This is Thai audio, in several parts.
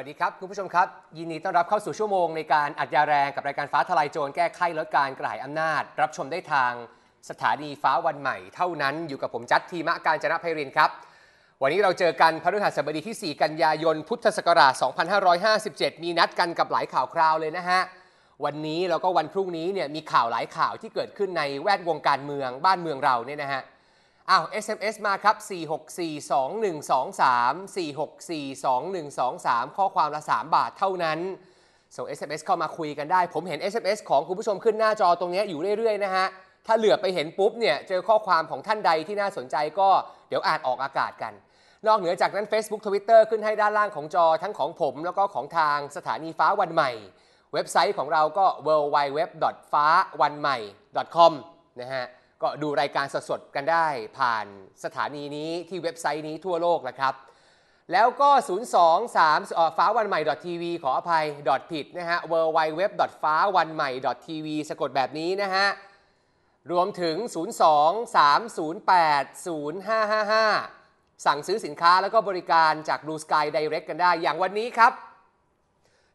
วัสดีครับคุณผู้ชมครับ ยินดีต้อนรับเข้าสู่ชั่วโมงในการอัดยาแรงกับรายการฟ้าทลายโจรแก้ไขลดการกระหายอำนาจ รับชมได้ทางสถานีฟ้าวันใหม่เท่านั้นอยู่กับผมจัดทีมะการจนะไพรินครับ วันนี้เราเจอกันพฤหัสบดีที่ 4 กันยายนพุทธศักราช 2557 มีนัดกันกับหลายข่าวคราวเลยนะฮะวันนี้แล้วก็วันพรุ่งนี้เนี่ยมีข่าวหลายข่าวที่เกิดขึ้นในแวดวงการเมืองบ้านเมืองเราเนี่ยนะฮะอ้าว SMS มาครับ 4642123 4642123 ข้อความละ 3 บาทเท่านั้น ส่ง SMS เข้ามาคุยกันได้ ผมเห็น SMS ของคุณผู้ชมขึ้นหน้าจอตรงนี้อยู่เรื่อยๆนะฮะ ถ้าเหลือไปเห็นปุ๊บเนี่ย เจอข้อความของท่านใดที่น่าสนใจก็เดี๋ยวอ่านออกอากาศกัน นอกเหนือจากนั้น Facebook Twitter ขึ้นให้ด้านล่างของจอทั้งของผมแล้วก็ของทางสถานีฟ้าวันใหม่ เว็บไซต์ของเราก็ w w w f a w a n m a i c o m นะฮะก็ดูรายการสดๆกันได้ ผ่านสถานีนี้ที่เว็บไซต์นี้ทั่วโลกนะครับ แล้วก็ 0 2 3ฟ้าวันใหม่ .tv ขออภัย ผิดนะฮะ w w w ฟ้าวันใหม่ .tv สะกดแบบนี้นะฮะ รวมถึง 0 2 3 0 8 0 5 5 5 สั่งซื้อสินค้าแล้วก็บริการจาก Blue Sky Direct กันได้อย่างวันนี้ครับ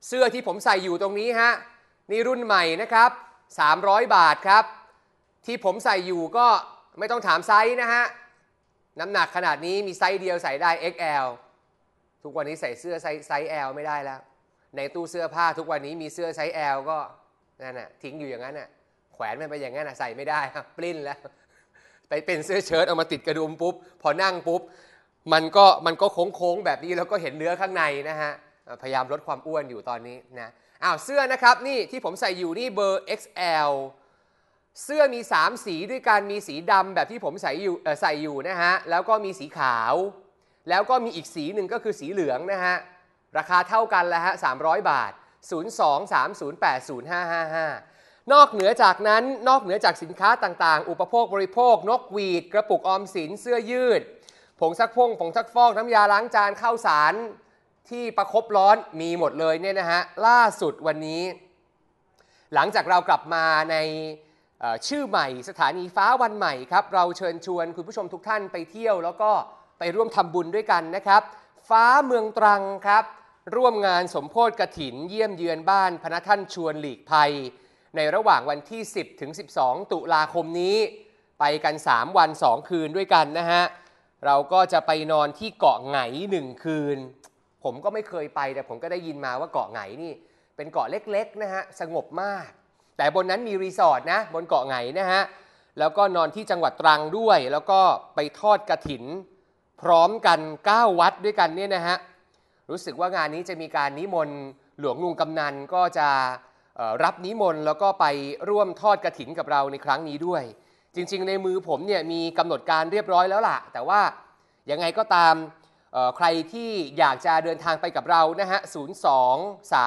เสื้อที่ผมใส่อยู่ตรงนี้ฮะ นี่รุ่นใหม่นะครับ 300 บาทครับที่ผมใส่อยู่ ก็ไม่ต้องถามไซส์นะฮะ น้ำหนักขนาดนี้มีไซส์เดียวใส่ได้ XL ทุกวันนี้ใส่เสื้อไซส์ไซส์ L ไม่ได้แล้ว ในตู้เสื้อผ้าทุกวันนี้มีเสื้อไซส์ L ก็นั่นน่ะทิ้งอยู่อย่างนั้นน่ะแขวนมันไปอย่างนั้นน่ะใส่ไม่ได้ปลิ้นแล้วไปเป็นเสื้อเชิ้ตเอามาติดกระดุมปุ๊บพอนั่งปุ๊บมันก็มันก็โค้งๆแบบนี้แล้วก็เห็นเนื้อข้างในนะฮะพยายามลดความอ้วนอยู่ตอนนี้นะอ้าวเสื้อนะครับนี่ที่ผมใส่อยู่นี่เบอร์ XL เสื้อมี 3 สีด้วยการมีสีดำแบบที่ผมใส่อยู่ใส่อยู่นะฮะ แล้วก็มีสีขาว แล้วก็มีอีกสีหนึ่งก็คือสีเหลืองนะฮะ ราคาเท่ากันแล้วฮะ 300 บาท 023080555 นอกเหนือจากนั้น นอกเหนือจากสินค้าต่างๆ อุปโภคบริโภค นกหวีดกระปุกออมสินเสื้อยืด ผงซักพงผงซักฟอกน้ำยาล้างจานข้าวสารที่ประครบร้อนมีหมดเลยเนี่ยนะฮะ ล่าสุดวันนี้ หลังจากเรากลับมาในชื่อใหม่สถานีฟ้าวันใหม่ครับ เราเชิญชวนคุณผู้ชมทุกท่านไปเที่ยวแล้วก็ไปร่วมทำบุญด้วยกันนะครับ ฟ้าเมืองตรังครับ ร่วมงานสมโพธิกระถินเยี่ยมเยือนบ้านพระท่านชวนหลีกภัย ในระหว่างวันที่ 10ถึง12 ตุลาคมนี้ ไปกัน 3 วัน 2 คืนด้วยกันนะฮะ เราก็จะไปนอนที่เกาะไหนหนึ่งคืน ผมก็ไม่เคยไปแต่ผมก็ได้ยินมาว่าเกาะไหนนี่เป็นเกาะเล็กๆนะฮะสงบมากแต่บนนั้นมีรีสอร์ทนะบนเกาะไงนะฮะ แล้วก็นอนที่จังหวัดตรังด้วย แล้วก็ไปทอดกระถินพร้อมกัน 9 วัดด้วยกันเนี่ยนะฮะ รู้สึกว่างานนี้จะมีการนิมนต์หลวงลุงกำนันก็จะรับนิมนต์แล้วก็ไปร่วมทอดกระถินกับเราในครั้งนี้ด้วย จริง ๆ ในมือผมเนี่ยมีกำหนดการเรียบร้อยแล้วล่ะแต่ว่ายังไงก็ตามใครที่อยากจะเดินทางไปกับเรานะฮะ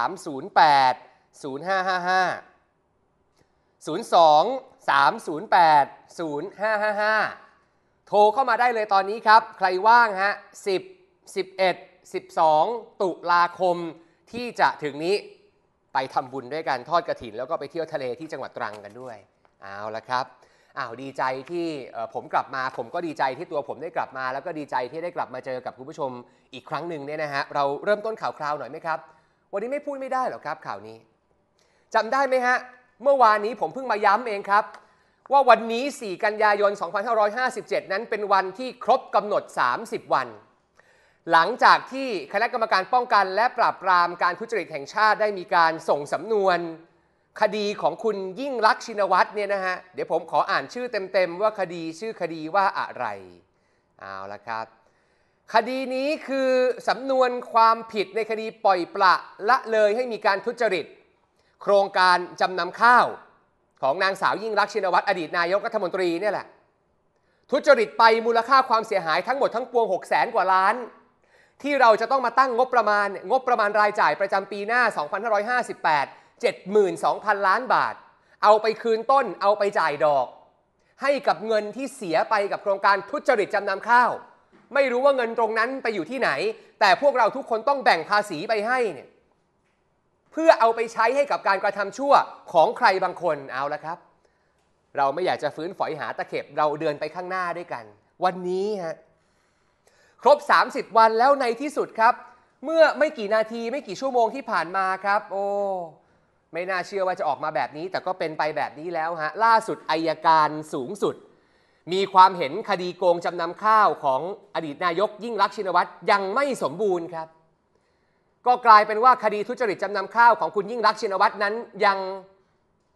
02 308 0555 02 308 0555 โทรเข้ามาได้เลยตอนนี้ครับ ใครว่างฮะ 10 11 12 ตุลาคมที่จะถึงนี้ไปทำบุญด้วยกันทอดกระถินแล้วก็ไปเที่ยวทะเลที่จังหวัดตรังกันด้วย เอาละครับอ้าวดีใจที่ผมกลับมาผมก็ดีใจที่ตัวผมได้กลับมา แล้วก็ดีใจที่ได้กลับมาเจอกับคุณผู้ชมอีกครั้งหนึ่งเนี่ยนะฮะเราเริ่มต้นข่าวคราวหน่อยไหมครับวันนี้ไม่พูดไม่ได้หรอกครับข่าวนี้จำได้ไหมฮะเมื่อวานนี้ผมเพิ่งมาย้ำเองครับ ว่าวันนี้ 4 กันยายน 2557 นั้นเป็นวันที่ครบกำหนด 30 วัน หลังจากที่คณะกรรมการป้องกัน และปราบปรามการทุจริตแห่งชาติได้มีการส่งสำนวน คดีของคุณยิ่งรักชินวัตรเนี่ยนะฮะ เดี๋ยวผมขออ่านชื่อเต็ม ๆ ว่าคดีชื่อคดีว่าอะไรเอาละครับคดีนี้คือสำนวนความผิดในคดีปล่อยปละละเลยให้มีการทุจริตโครงการจำนำข้าว ของนางสาวยิ่งรักชินวัตรอดีตนายกรัฐมนตรีเนี่ยแหละ ทุจริตไปมูลค่าความเสียหายทั้งหมดทั้งปวง6 0แสนกว่าล้าน ที่เราจะต้องมาตั้งงบประมาณ งบประมาณรายจ่ายประจำปีหน้า 2558 72,000 ล้านบาท เอาไปคืนต้นเอาไปจ่ายดอก ให้กับเงินที่เสียไปกับโครงการทุจริตจำนำข้าว ไม่รู้ว่าเงินตรงนั้นไปอยู่ที่ไหน แต่พวกเราทุกคนต้องแบ่งภาษีไปให้เนี่ยพื่อเอาไปใช้ให้กับการกระทำชั่วของใครบางคนเอาละครับ เราไม่อยากจะฟื้นฝอยหาตะเข็บ เราเดินไปข้างหน้าด้วยกัน วันนี้ฮะครบ 30 วันแล้วในที่สุดครับ เมื่อไม่กี่นาทีไม่กี่ชั่วโมงที่ผ่านมาครับ โอ้ไม่น่าเชื่อว่าจะออกมาแบบนี้ แต่ก็เป็นไปแบบนี้แล้วฮะล่าสุดอายการสูงสุด มีความเห็นคดีโกงจำนำข้าวของอดีตนายกยิ่งรักชินวัตรยังไม่สมบูรณ์ครับก็กลายเป็นว่าคดีทุจริตจำนำข้าวของคุณยิ่งรักชินวัตรนั้น ยัง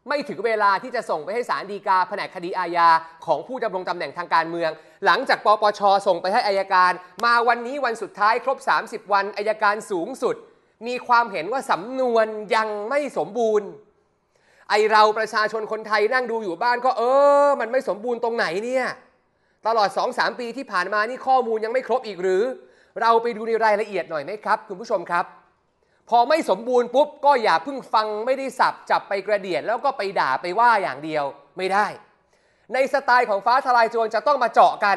ไม่ถึงเวลาที่จะส่งไปให้ศาลฎีกาแผนกคดีอาญา ของผู้ดำรงตำแหน่งทางการเมือง หลังจากปปช ส่งไปให้อายการ มาวันนี้วันสุดท้ายครบ 30 วัน อายการสูงสุด มีความเห็นว่าสำนวนยังไม่สมบูรณ์ ไอเราประชาชนคนไทยนั่งดูอยู่บ้านก็เออ มันไม่สมบูรณ์ตรงไหนเนี่ยตลอด2-3 ปีที่ผ่านมานี่ข้อมูลยังไม่ครบอีกหรือ เราไปดูในรายละเอียดหน่อยไหมครับ คุณผู้ชมครับพอไม่สมบูรณ์ปุ๊บก็อย่าเพิ่งฟังไม่ได้สับจับไปกระเดียดแล้วก็ไปด่าไปว่าอย่างเดียวไม่ได้ ในสไตล์ของฟ้าทลายโจรจะต้องมาเจาะกัน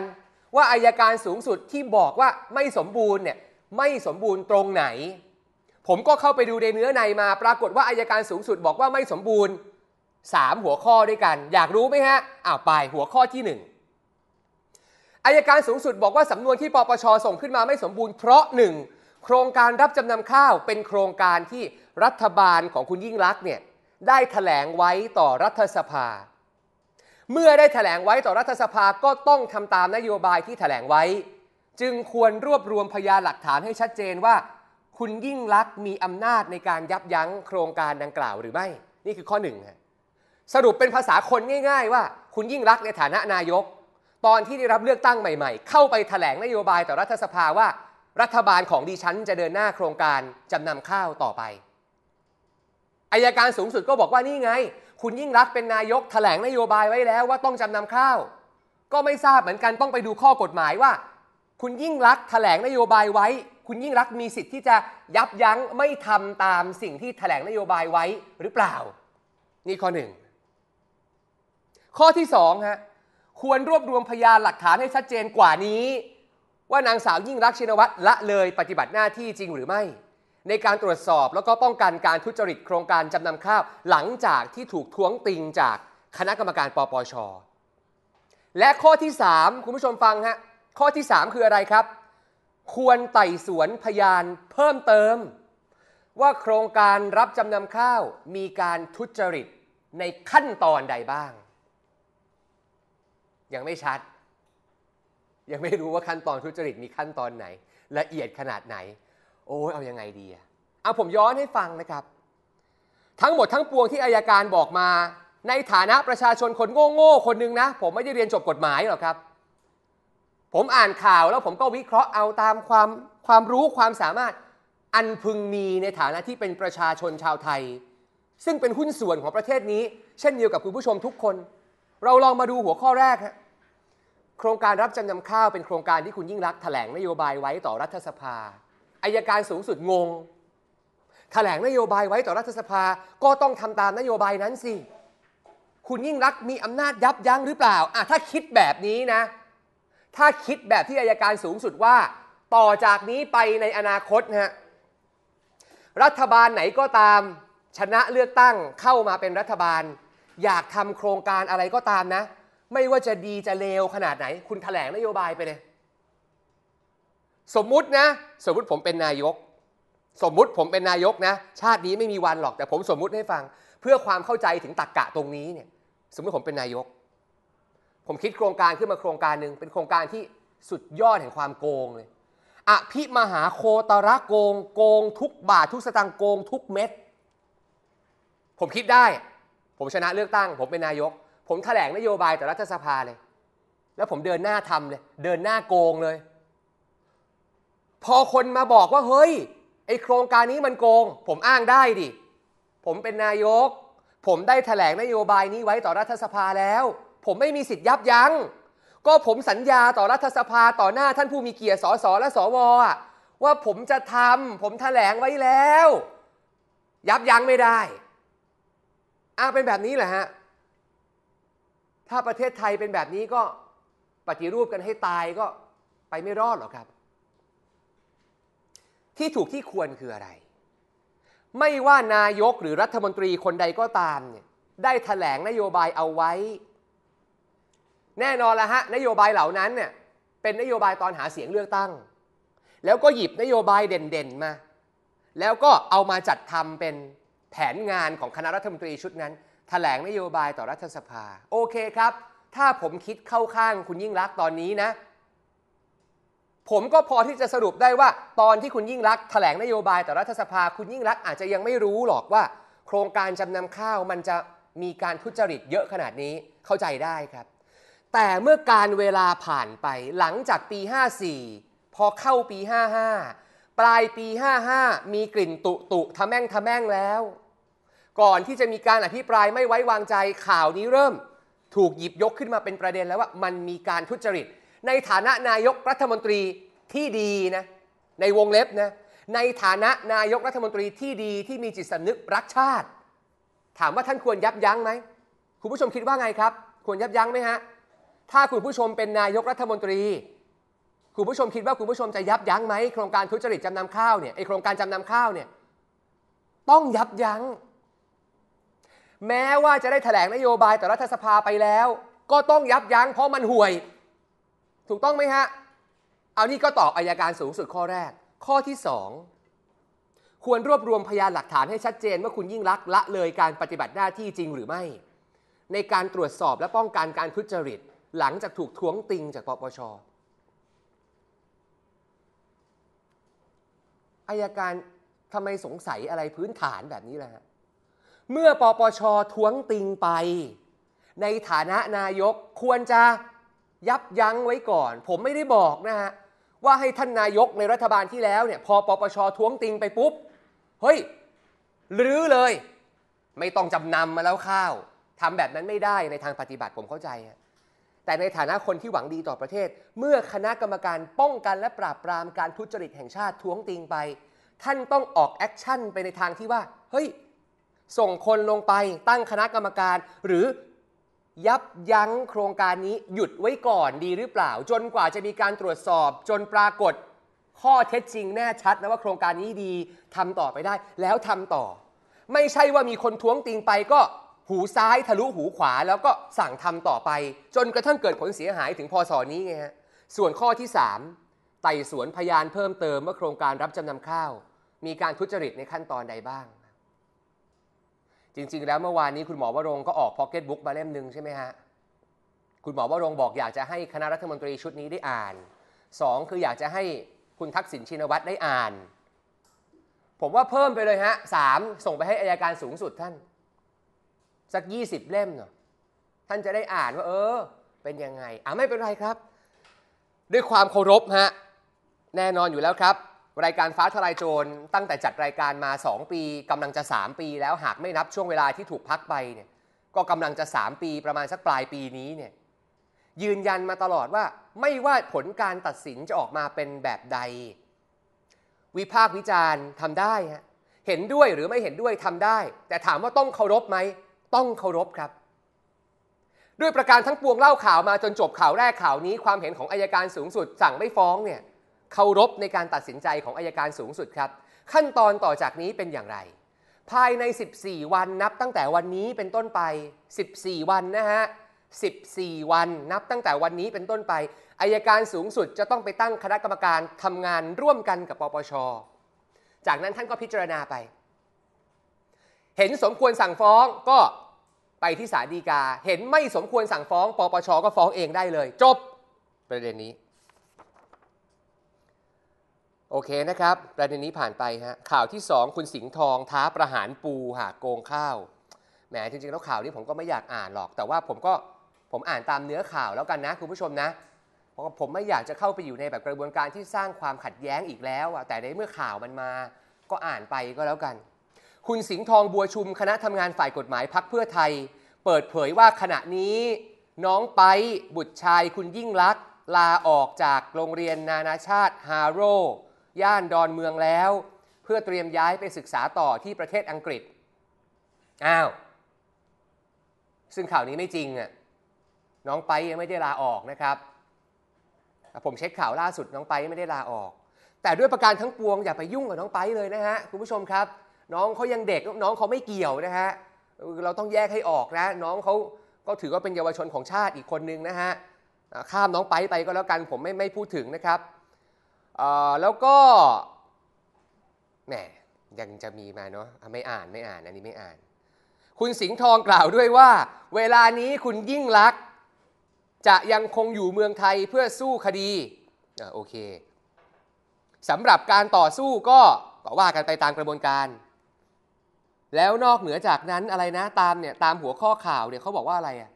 ว่าอายการสูงสุดที่บอกว่าไม่สมบูรณ์เนี่ยไม่สมบูรณ์ตรงไหน ผมก็เข้าไปดูในเนื้อในมา ปรากฏว่าอายการสูงสุดบอกว่าไม่สมบูรณ์ 3 หัวข้อด้วยกัน อยากรู้ไหมฮะอ้าวไปหัวข้อที่ 1อายการสูงสุดบอกว่าสำนวนที่ปปชส่งขึ้นมาไม่สมบูรณ์เพราะ1โครงการรับจำนำข้าวเป็นโครงการที่รัฐบาลของคุณยิ่งรักเนี่ยได้แถลงไว้ต่อรัฐสภา เมื่อได้แถลงไว้ต่อรัฐสภาก็ต้องทำตามนโยบายที่แถลงไว้ จึงควรรวบรวมพยานหลักฐานให้ชัดเจนว่า คุณยิ่งรักมีอำนาจในการยับยั้งโครงการดังกล่าวหรือไม่ นี่คือข้อหนึ่งสรุปเป็นภาษาคนง่าย ๆ ว่า คุณยิ่งรักในฐานะนายก ตอนที่ได้รับเลือกตั้งใหม่ๆเข้าไปถแถลงนโยบายต่อรัฐสภาว่ารัฐบาลของดิฉันจะเดินหน้าโครงการจำนำข้าวต่อไปอายการสูงสุดก็บอกว่านี่ไง คุณยิ่งรักเป็นนายกถแถลงนโยบายไว้แล้วว่าต้องจำนำข้าว ก็ไม่ทราบเหมือนกันต้องไปดูข้อกฎหมายว่า คุณยิ่งรักถแถลงนโยบายไว้ คุณยิ่งรักมีสิทธิ์ที่จะยับยั้งไม่ทำตามสิ่งที่ถแถลงนโยบายไว้หรือเปล่า นี่ข้อหนึ่งข้อที่สองฮะ ควรรวบรวมพยานหลักฐานให้ชัดเจนกว่านี้ว่านางสาวยิ่งรักชินวัตรละเลยปฏิบัติหน้าที่จริงหรือไม่ ในการตรวจสอบแล้วก็ป้องกันการทุจริตโครงการจำนำข้าวหลังจากที่ถูกท้วงติงจากคณะกรรมการปปชและข้อที่ 3 คุณผู้ชมฟังฮะ ข้อที่ 3 คืออะไรครับ ควรไต่สวนพยานเพิ่มเติม ว่าโครงการรับจำนำข้าวมีการทุจริตในขั้นตอนใดบ้างยังไม่ชัดยังไม่รู้ว่าขั้นตอนทุจริตมีขั้นตอนไหน ละเอียดขนาดไหน โอ้ยเอายังไงดีอะเอาผมย้อนให้ฟังนะครับ ทั้งหมดทั้งปวงที่อายการบอกมา ในฐานะประชาชนคนโง่ๆคนหนึ่งนะ ผมไม่ได้เรียนจบกฎหมายหรอกครับ ผมอ่านข่าวแล้วผมก็วิเคราะห์เอาตามความความรู้ความสามารถอันพึงมีในฐานะที่เป็นประชาชนชาวไทย ซึ่งเป็นหุ้นส่วนของประเทศนี้ เช่นเดียวกับคุณผู้ชมทุกคน เราลองมาดูหัวข้อแรกฮะโครงการรับจำนำข้าวเป็นโครงการที่คุณยิ่งรัก แถลงนโยบายไว้ต่อรัฐสภาอายการสูงสุดงง แถลงนโยบายไว้ต่อรัฐสภาก็ต้องทำตามนโยบายนั้นสิคุณยิ่งรักมีอำนาจยับยั้งหรือเปล่าอ่ะถ้าคิดแบบนี้นะ ถ้าคิดแบบที่อายการสูงสุดว่า ต่อจากนี้ไปในอนาคตนะฮะรัฐบาลไหนก็ตาม ชนะเลือกตั้งเข้ามาเป็นรัฐบาล อยากทำโครงการอะไรก็ตามนะไม่ว่าจะดีจะเลวขนาดไหน คุณถแถลงนโยบายไปเลยสมมุตินะสมมุติผมเป็นนายก สมมุติผมเป็นนายกนะชาตินี้ไม่มีวันหรอกแต่ผมสมมุติให้ฟังเพื่อความเข้าใจถึงตรกกะตรงนี้เนี่ยสมมุติผมเป็นนายก ผมคิดโครงการขึ้นมาโครงการหนึ่งเป็นโครงการที่สุดยอดแห่งความโกงเลยอภิมหาโคตรโกงโกง ทุกบาททุกสตางค์โกง ทุกเม็ด ผมคิดได้ผมชนะเลือกตั้ง ผมเป็นนายกผมแถลงนโยบายต่อรัฐสภาเลย แล้วผมเดินหน้าทำเลย เดินหน้าโกงเลย พอคนมาบอกว่าเฮ้ย ไอโครงการนี้มันโกง ผมอ้างได้ดิ ผมเป็นนายก ผมได้แถลงนโยบายนี้ไว้ต่อรัฐสภาแล้ว ผมไม่มีสิทธิ์ยับยัง้ง ก็ผมสัญญาต่อรัฐสภา ต่อหน้าท่านผู้มีเกียรติ สส และ สวว่าผมจะทำผมแถลงไว้แล้ว ยับยั้งไม่ได้ อ้างเป็นแบบนี้แหละฮะถ้าประเทศไทยเป็นแบบนี้ก็ปฏิรูปกันให้ตายก็ไปไม่รอดหรอกครับ ที่ถูกที่ควรคืออะไร ไม่ว่านายกหรือรัฐมนตรีคนใดก็ตามเนี่ยได้ถแถลงนโยบายเอาไว้ แน่นอนละฮะนโยบายเหล่านั้นเนี่ยเป็นนโยบายตอนหาเสียงเลือกตั้ง แล้วก็หยิบนโยบายเด่นๆมา แล้วก็เอามาจัดทำเป็นแผนงานของคณะรัฐมนตรีชุดนั้นถแถลงนโยบายต่อรัฐสภา โอเคครับ ถ้าผมคิดเข้าข้างคุณยิ่งรักตอนนี้นะ ผมก็พอที่จะสรุปได้ว่า ตอนที่คุณยิ่งรักถแถลง นโยบาย ต่อรัฐสภา คุณยิ่งรักอาจจะยังไม่รู้หรอกว่า โครงการจำนำข้าวมันจะมีการทุจริตเยอะขนาดนี้เข้าใจได้ครับ แต่เมื่อการเวลาผ่านไปหลังจากปี 54พอเข้าปี 55 ปลายปี 55 มีกลิ่นตุตุทะแม่งทะแม่งแล้วก่อนที่จะมีการอภิปรายไม่ไว้วางใจข่าวนี้เริ่ม ถูกหยิบยกขึ้นมาเป็นประเด็นแล้วว่ามันมีการทุจริต ในฐานะนายกรัฐมนตรีที่ดีนะในวงเล็บนะในฐานะนายกรัฐมนตรีที่ดีที่มีจิตสำนึกรักชาติ ถามว่าท่านควรยับยั้งไหมคุณผู้ชมคิดว่าไงครับควรยับยั้งไหมฮะถ้าคุณผู้ชมเป็นนายกรัฐมนตรีคุณผู้ชมคิดว่าคุณผู้ชมจะยับยั้งไหมโครงการทุจริตจำนำข้าวเนี่ยไอโครงการจำนำข้าวเนี่ยต้องยับยัง้งแม้ว่าจะได้ถแถลงนโยบายต่อรัฐสภาไปแล้ว ก็ต้องยับยั้งเพราะมันห่วย ถูกต้องไหมฮะ เอานี่ก็ตอบอายการสูงสุดข้อแรก ข้อที่สองควรรวบรวมพยานหลักฐานให้ชัดเจนว่าคุณยิ่งรักละเลยการปฏิบัติหน้าที่จริงหรือไม่ ในการตรวจสอบและป้องกันการทุจริต หลังจากถูกทวงติงจากปปชอายการทำไมสงสัยอะไรพื้นฐานแบบนี้ล่ะฮะเมื่อ ปปชท้วงติงไป ในฐานะนายกควรจะยับยั้งไว้ก่อน ผมไม่ได้บอกนะฮะว่าให้ท่านนายกในรัฐบาลที่แล้วเนี่ยพอปปชท้วงติงไปปุ๊บ เฮ้ยรื้อเลย ไม่ต้องจำนำมาแล้วข้าวทำแบบนั้นไม่ได้ในทางปฏิบัติผมเข้าใจ แต่ในฐานะคนที่หวังดีต่อประเทศ เมื่อคณะกรรมการป้องกันและปราบปรามการทุจริตแห่งชาติท้วงติงไป ท่านต้องออกแอคชั่นไปในทางที่ว่าเฮ้ยส่งคนลงไปตั้งคณะกรรมการหรือยับยั้งโครงการนี้หยุดไว้ก่อนดีหรือเปล่า จนกว่าจะมีการตรวจสอบ จนปรากฏข้อเท็จจริงแน่ชัดนะว่าโครงการนี้ดีทำต่อไปได้ แล้วทำต่อ ไม่ใช่ว่ามีคนท้วงติงไปก็หูซ้ายทะลุหูขวาแล้วก็สั่งทำต่อไป จนกระทั่งเกิดผลเสียหายถึงพอสอนี้ไงฮะส่วนข้อที่3ไต่สวนพยานเพิ่มเติมว่าโครงการรับจำนำข้าว มีการทุจริตในขั้นตอนใดบ้างจริง ๆ แล้วเมื่อวานนี้คุณหมอวรงก็ออกพ็อกเก็ตบุ๊กมาเล่มหนึ่งใช่ไหมฮะ คุณหมอวรงบอกอยากจะให้คณะรัฐมนตรีชุดนี้ได้อ่าน 2 คืออยากจะให้คุณทักษิณชินวัตรได้อ่าน ผมว่าเพิ่มไปเลยฮะสามส่งไปให้อายการสูงสุดท่าน สัก 20 เล่มเนาะท่านจะได้อ่านว่าเออเป็นยังไง อ่ะไม่เป็นไรครับ ด้วยความเคารพฮะแน่นอนอยู่แล้วครับรายการฟ้าทลายโจรตั้งแต่จัดรายการมา 2 ปีกำลังจะ 3 ปี แล้วหากไม่นับช่วงเวลาที่ถูกพักไปเนี่ยก็กำลังจะ 3 ปีประมาณสักปลายปีนี้เนี่ยยืนยันมาตลอดว่าไม่ว่าผลการตัดสินจะออกมาเป็นแบบใด วิพากษ์วิจารณ์ทำได้ฮะเห็นด้วยหรือไม่เห็นด้วยทำได้ แต่ถามว่าต้องเคารพไหม ต้องเคารพครับ ด้วยประการทั้งปวงเล่าข่าวมาจนจบข่าวแรกข่าวนี้ ความเห็นของอายการสูงสุดสั่งไม่ฟ้องเนี่ยเคารพในการตัดสินใจของอายการสูงสุดครับ ขั้นตอนต่อจากนี้เป็นอย่างไร ภายใน 14 วันนับตั้งแต่วันนี้เป็นต้นไป 14 วันนะฮะ14 วันนับตั้งแต่วันนี้เป็นต้นไปอายการสูงสุดจะต้องไปตั้งคณะกรรมการทำงานร่วมกันกับปปชจากนั้นท่านก็พิจารณาไป เห็นสมควรสั่งฟ้องก็ไปที่ศาลฎีกา เห็นไม่สมควรสั่งฟ้องปปชก็ฟ้องเองได้เลย จบ ประเด็นนี้โอเคนะครับประเด็นนี้ผ่านไปฮะข่าวที่ 2 คุณสิงห์ทองท้าประหารปูหาโกงข้าวแหมจริงๆ แล้วข่าวนี้ผมก็ไม่อยากอ่านหรอกแต่ว่าผมก็ผมอ่านตามเนื้อข่าวแล้วกันนะ คุณผู้ชมนะ เพราะผมไม่อยากจะเข้าไปอยู่ในแบบกระบวนการที่สร้างความขัดแย้งอีกแล้วแต่ในเมื่อข่าวมันมาก็อ่านไปก็แล้วกัน คุณสิงห์ทองบัวชุมคณะทำงานฝ่ายกฎหมายพักเพื่อไทย เปิดเผยว่าขณะนี้น้องไปบุตรชายคุณยิ่งลักษ์ลาออกจากโรงเรียนนานาชาติฮาโรย่านดอนเมืองแล้ว เพื่อเตรียมย้ายไปศึกษาต่อที่ประเทศอังกฤษอ้าวซึ่งข่าวนี้ไม่จริงอ่ะน้องไปยังไม่ได้ลาออกนะครับ ผมเช็คข่าวล่าสุดน้องไปไม่ได้ลาออก แต่ด้วยประการทั้งปวงอย่าไปยุ่งกับน้องไปเลยนะฮะคุณผู้ชมครับ น้องเขายังเด็กน้องเขาไม่เกี่ยวนะฮะเราต้องแยกให้ออกนะน้องเขาก็ถือว่าเป็นเยาวชนของชาติอีกคนนึงนะฮะข้ามน้องไปไปก็แล้วกันผมไม่ไม่พูดถึงนะครับแล้วก็แหมยังจะมีมาเนาะไม่อ่านไม่อ่าน อันนี้ไม่อ่าน คุณสิงห์ทองกล่าวด้วยว่า เวลานี้คุณยิ่งรัก จะยังคงอยู่เมืองไทยเพื่อสู้คดีอโอเคสำหรับการต่อสู้ก็ก็ว่ากันไปตามกระบวนการ แล้วนอกเหนือจากนั้นอะไรนะตามเนี่ยตามหัวข้อข่าวเนี่ยเขาบอกว่าอะไรอะ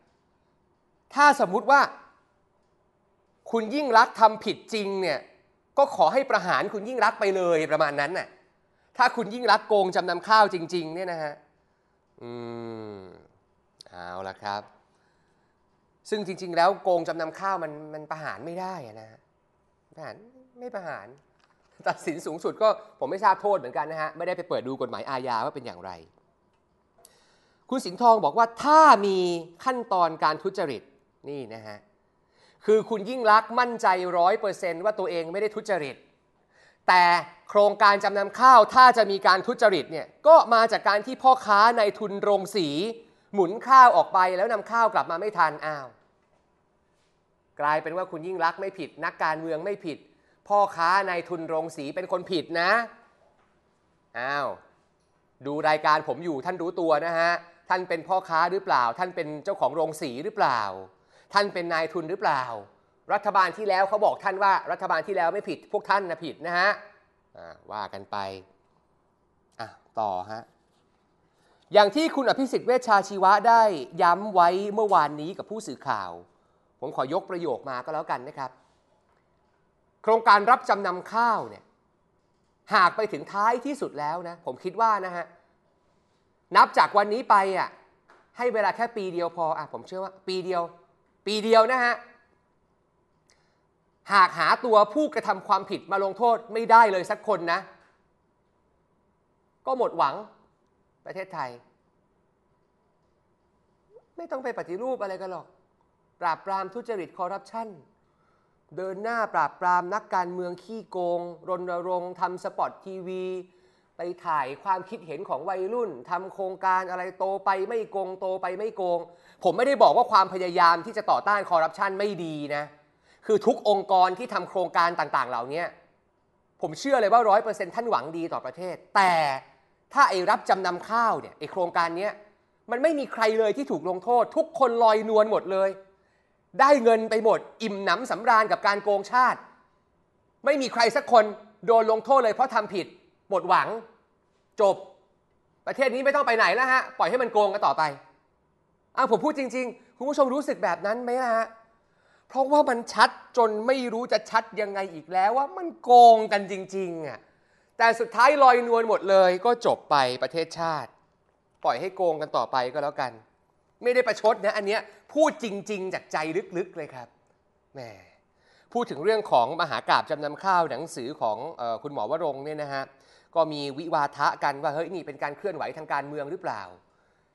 ถ้าสมมุติว่า คุณยิ่งรักทำผิดจริงเนี่ยก็ขอให้ประหารคุณยิ่งรักไปเลยประมาณนั้นน่ะ ถ้าคุณยิ่งรักโกงจำนำข้าวจริง ๆ เนี่ยนะฮะ อืมเอาละครับ ซึ่งจริงๆแล้วโกงจำนำข้าวมันมันประหารไม่ได้นะประหารไม่ประหาร ตัดสินสูงสุดก็ผมไม่ทราบโทษเหมือนกันนะฮะไม่ได้ไปเปิดดูกฎหมายอาญาว่าเป็นอย่างไร คุณสิงห์ทองบอกว่าถ้ามีขั้นตอนการทุจริตนี่นะฮะคือคุณยิ่งรักมั่นใจร้อยเปอร์เซนต์ว่าตัวเองไม่ได้ทุจริต แต่โครงการจำนำข้าวถ้าจะมีการทุจริตเนี่ยก็มาจากการที่พ่อค้าในทุนโรงสี หมุนข้าวออกไปแล้วนำข้าวกลับมาไม่ทันอ้าวกลายเป็นว่าคุณยิ่งรักไม่ผิดนักการเมืองไม่ผิด พ่อค้าในทุนโรงสี เป็นคนผิดนะอ้าวดูรายการผมอยู่ท่านรู้ตัวนะฮะท่านเป็นพ่อค้าหรือเปล่า ท่านเป็นเจ้าของโรงสีหรือเปล่าท่านเป็นนายทุนหรือเปล่า รัฐบาลที่แล้วเขาบอกท่านว่ารัฐบาลที่แล้วไม่ผิดพวกท่านนะผิดนะฮะว่ากันไปต่อฮะ อย่างที่คุณอภิสิทธิ์เวชชาชีวะได้ย้ำไว้เมื่อวานนี้กับผู้สื่อข่าว ผมขอยกประโยคมาก็แล้วกันนะครับ โครงการรับจำนำข้าวเนี่ยหากไปถึงท้ายที่สุดแล้วนะผมคิดว่านะฮะนับจากวันนี้ไปอ่ะให้เวลาแค่ปีเดียวพออ่ะผมเชื่อว่าปีเดียวปีเดียวนะฮะ หากหาตัวผู้กระทำความผิดมาลงโทษไม่ได้เลยสักคนนะ ก็หมดหวังประเทศไทย ไม่ต้องไปปฏิรูปอะไรกันหรอก ปราบปรามทุจริตคอร์รัปชันเดินหน้าปราบปรามนักการเมืองขี้โกงรณรงค์ทำสปอตทีวีไปถ่ายความคิดเห็นของวัยรุ่นทำโครงการอะไรโตไปไม่โกงโตไปไม่โกง ผมไม่ได้บอกว่าความพยายามที่จะต่อต้านคอร์รัปชันไม่ดีนะคือทุกองค์กรที่ทำโครงการต่างๆเหล่านี้ผมเชื่อเลยว่าร้อยเปอร์เซ็นต์ท่านหวังดีต่อประเทศ แต่ถ้าไอ้รับจำนำข้าวเนี่ยไอ้โครงการนี้มันไม่มีใครเลยที่ถูกลงโทษ ทุกคนลอยนวลหมดเลย ได้เงินไปหมด อิ่มหนำสำราญกับการโกงชาติ ไม่มีใครสักคนโดนลงโทษเลยเพราะทำผิดหมดหวังจบประเทศนี้ไม่ต้องไปไหนแล้วฮะปล่อยให้มันโกงกันต่อไปอ้าวผมพูดจริง ๆ คุณผู้ชมรู้สึกแบบนั้นไหมล่ะฮะเพราะว่ามันชัดจนไม่รู้จะชัดยังไงอีกแล้วว่ามันโกงกันจริงๆอ่ะแต่สุดท้ายลอยนวลหมดเลย ก็จบไปประเทศชาติ ปล่อยให้โกงกันต่อไปก็แล้วกัน ไม่ได้ประชดนะอันเนี้ยพูดจริง ๆ จากใจลึกๆเลยครับแหมพูดถึงเรื่องของมหากราบจำนำข้าวหนังสือของออคุณหมอวรงเนี่ยนะฮะก็มีวิวาทะกันว่า เฮ้ย นี่เป็นการเคลื่อนไหวทางการเมืองหรือเปล่า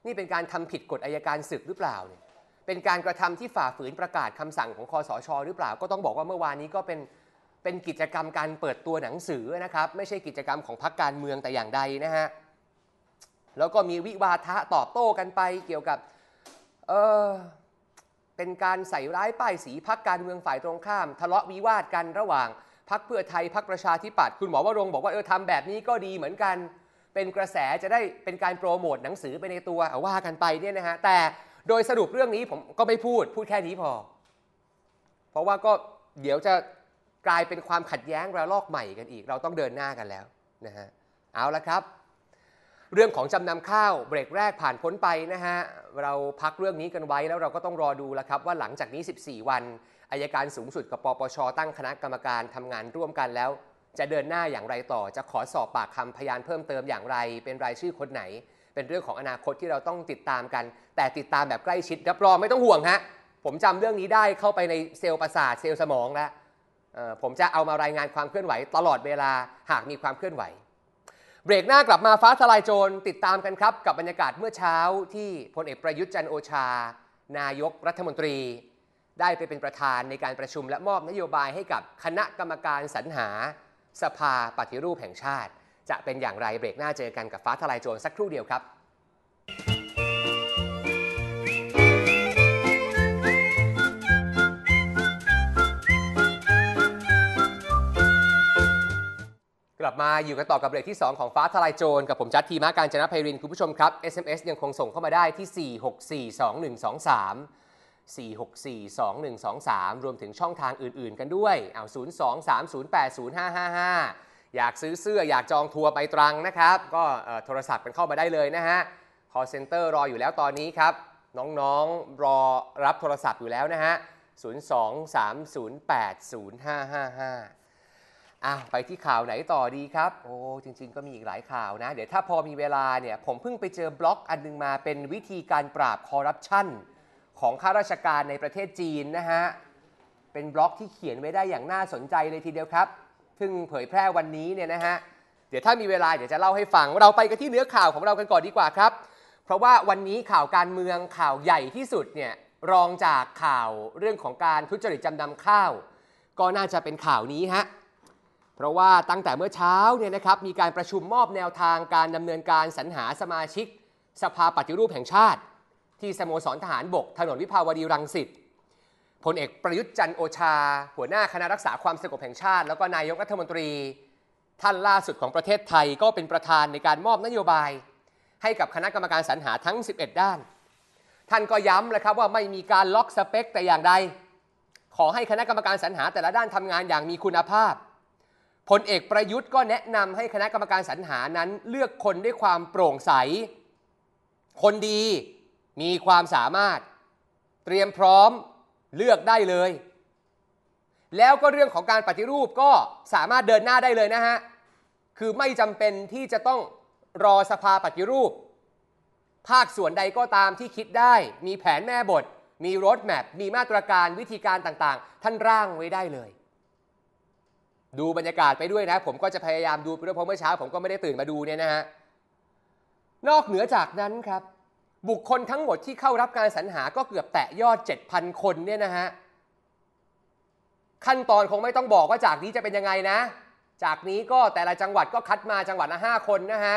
นี่เป็นการทำผิดกฎอายการศึกหรือเปล่าเนี่ยเป็นการกระทำที่ฝ่าฝืนประกาศคำสั่งของคอสชหรือเปล่า ก็ต้องบอกว่าเมื่อวานนี้ก็เป็นเป็นกิจกรรมการเปิดตัวหนังสือนะครับ ไม่ใช่กิจกรรมของพรรคการเมืองแต่อย่างใดนะฮะแล้วก็มีวิวาทะตอบโต้กันไปเกี่ยวกับเออเป็นการใส่ร้ายป้ายสีพรรคการเมืองฝ่ายตรงข้าม ทะเลาะวิวาทกันระหว่างพักเพื่อไทยพักประชาธิปัตย์คุณหมอวรงบอกว่าเออทำแบบนี้ก็ดีเหมือนกัน เป็นกระแสจะได้เป็นการโปรโมทหนังสือไปในตัวว่ากันไปเนี่ยนะฮะแต่โดยสรุปเรื่องนี้ผมก็ไม่พูดพูดแค่นี้พอ เพราะว่า ก็เดี๋ยวจะกลายเป็นความขัดแย้งระลอกใหม่กันอีก เราต้องเดินหน้ากันแล้วนะฮะเอาละครับเรื่องของจำนำข้าว เบรกแรกผ่านพ้นไปนะฮะเราพักเรื่องนี้กันไว้แล้วเราก็ต้องรอดูแล้วครับว่าหลังจากนี้ 14 วันอายการสูงสุดกับปปชตั้งคณะกรรมการทำงานร่วมกันแล้ว จะเดินหน้าอย่างไรต่อจะขอสอบปากคำพยานเพิ่มเติมอย่างไร เป็นรายชื่อคนไหน เป็นเรื่องของอนาคตที่เราต้องติดตามกัน แต่ติดตามแบบใกล้ชิดรับรองไม่ต้องห่วงฮะผมจำเรื่องนี้ได้เข้าไปในเซลล์ประสาทเซลล์สมองแล้วผมจะเอามารายงานความเคลื่อนไหวตลอดเวลาหากมีความเคลื่อนไหว เบรกหน้ากลับมาฟ้าทลายโจรติดตามกันครับกับบรรยากาศเมื่อเช้า ที่พลเอกประยุทธ์จันโอชา นายก รัฐมนตรีได้ไปเป็นประธานในการประชุมและมอบนโยบายให้กับคณะกรรมการสรรหา สภาปฏิรูปแห่งชาติ จะเป็นอย่างไรเบรกหน้าเจอกันกับฟ้าทลายโจรสักครู่เดียวครับ กลับมาอยู่กันต่อกับเบรกที่ 2 ของฟ้าทลายโจรกับผมจัดทีมาการจนะไพรินคุณผู้ชมครับ SMS ยังคงส่งเข้ามาได้ที่ 4642123 4642123 รวมถึงช่องทางอื่นๆกันด้วย เอา 023080555 อยากซื้อเสื้ออยากจองทัวร์ไปตรังนะครับ ก็โทรศัพท์กันเข้ามาได้เลยนะฮะคอเซ็นเตอร์รออยู่แล้วตอนนี้ครับ น้องๆรอรับโทรศัพท์อยู่แล้วนะฮะ 023080555่ะไปที่ข่าวไหนต่อดีครับโอ้จริงๆก็มีอีกหลายข่าวนะ เดี๋ยวถ้าพอมีเวลาเนี่ยผมเพิ่งไปเจอบล็อกอันนึงมาเป็นวิธีการปราบคอร์รัปชันของข้าราชการในประเทศจีนนะฮะเป็นบล็อกที่เขียนไว้ได้อย่างน่าสนใจเลยทีเดียวครับเพิ่งเผยแพร่วันนี้เนี่ยนะฮะเดี๋ยวถ้ามีเวลาเดี๋ยวจะเล่าให้ฟังเราไปกันที่เนื้อข่าวของเรากันก่อนดีกว่าครับ เพราะว่าวันนี้ข่าวการเมืองข่าวใหญ่ที่สุดเนี่ยรองจากข่าวเรื่องของการทุจริตจำนำข้าว ก็น่าจะเป็นข่าวนี้ฮะเพราะว่าตั้งแต่เมื่อเช้าเนี่ยนะครับมีการประชุมมอบแนวทางการดำเนินการสรรหาสมาชิก สภาปฏิรูปแห่งชาติที่สโมสรทหารบก ถนนวิภาวดีรังสิตพลเอกประยุทธ์จันโอชา หัวหน้าคณะรักษาความสงบแห่งชาติ แล้วก็นายกรัฐมนตรี ท่านล่าสุดของประเทศไทย ก็เป็นประธานในการมอบนโยบาย ให้กับคณะกรรมการสรรหาทั้ง 11 ด้าน ท่านก็ย้ำนะครับว่าไม่มีการล็อกสเปค แต่อย่างใด ขอให้คณะกรรมการสรรหาแต่ละด้านทำงานอย่างมีคุณภาพพลเอกประยุทธ์ก็แนะนำให้คณะกรรมการสรรหานั้น เลือกคนด้วยความโปร่งใสคนดีมีความสามารถเตรียมพร้อมเลือกได้เลย แล้วก็เรื่องของการปฏิรูปก็สามารถเดินหน้าได้เลยนะฮะ คือไม่จำเป็นที่จะต้องรอสภาปฏิรูป ภาคส่วนใดก็ตามที่คิดได้ มีแผนแม่บท มีรถแมพมีมาตรการวิธีการต่างๆ ท่านร่างไว้ได้เลย ดูบรรยากาศไปด้วยนะผมก็จะพยายามดูดยเพราะเมื่อเช้าผมก็ไม่ได้ตื่นมาดูเนี่ยนะฮะนอกเหนือจากนั้นครับบุคคลทั้งหมดที่เข้ารับการสรรหาก็เกือบแตะยอด 7,000 คนเนี่ยนะฮะ ขั้นตอนคงไม่ต้องบอกว่าจากนี้จะเป็นยังไงนะ จากนี้ก็แต่ละจังหวัดก็คัดมาจังหวัดละ 5 คนนะฮะ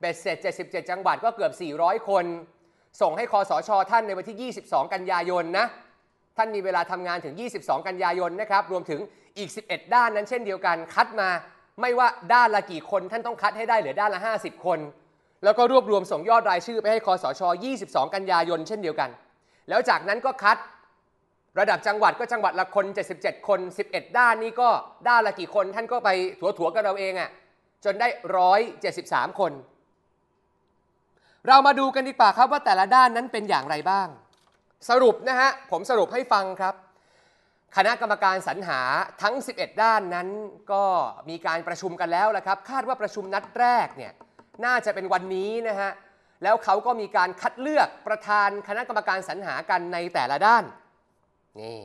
เบ็ดเสร็จ 77 จังหวัดก็เกือบ 400 คน ส่งให้คอสชท่านในวันที่ 22 กันยายนนะ ท่านมีเวลาทำงานถึง 22 กันยายนนะครับ รวมถึงอีก 11 ด้านนั้นเช่นเดียวกัน คัดมาไม่ว่าด้านละกี่คนท่านต้องคัดให้ได้เหลือด้านละ 50 คนแล้วก็รวบรวมส่งยอดรายชื่อไปให้คอสช 22 กันยายนเช่นเดียวกัน แล้วจากนั้นก็คัดระดับจังหวัดก็จังหวัดละคน 77 คน 11 ด้านนี้ก็ด้านละกี่คนท่านก็ไปถัวถัวกันเราเองอะ่ะจนได้ 173 คน เรามาดูกันดีกว่าครับว่าแต่ละด้านนั้นเป็นอย่างไรบ้าง สรุปนะฮะ ผมสรุปให้ฟังครับ คณะกรรมการสรรหาทั้ง 11 ด้านนั้นก็มีการประชุมกันแล้วละครับ คาดว่าประชุมนัดแรกเนี่ยน่าจะเป็นวันนี้นะฮะ แล้วเขาก็มีการคัดเลือกประธานคณะกรรมการสรรหากันในแต่ละด้าน นี่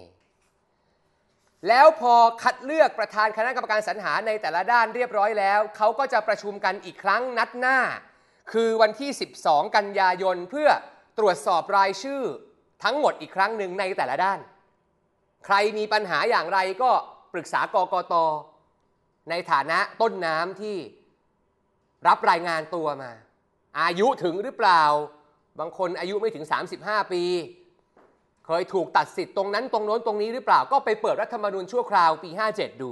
แล้วพอคัดเลือกประธานคณะกรรมการสรรหาในแต่ละด้านเรียบร้อยแล้ว เขาก็จะประชุมกันอีกครั้งนัดหน้า คือวันที่ 12 กันยายน เพื่อตรวจสอบรายชื่อทั้งหมดอีกครั้งหนึ่งในแต่ละด้าน ใครมีปัญหาอย่างไรก็ปรึกษากกต ในฐานะต้นน้ำที่รับรายงานตัวมา อายุถึงหรือเปล่า บางคนอายุไม่ถึง 35 ปี เคยถูกตัดสิทธิ์ตรงนั้นตรงโน้นตรงนี้หรือเปล่า ก็ไปเปิดรัฐธรรมนูญชั่วคราวปี 57 ดู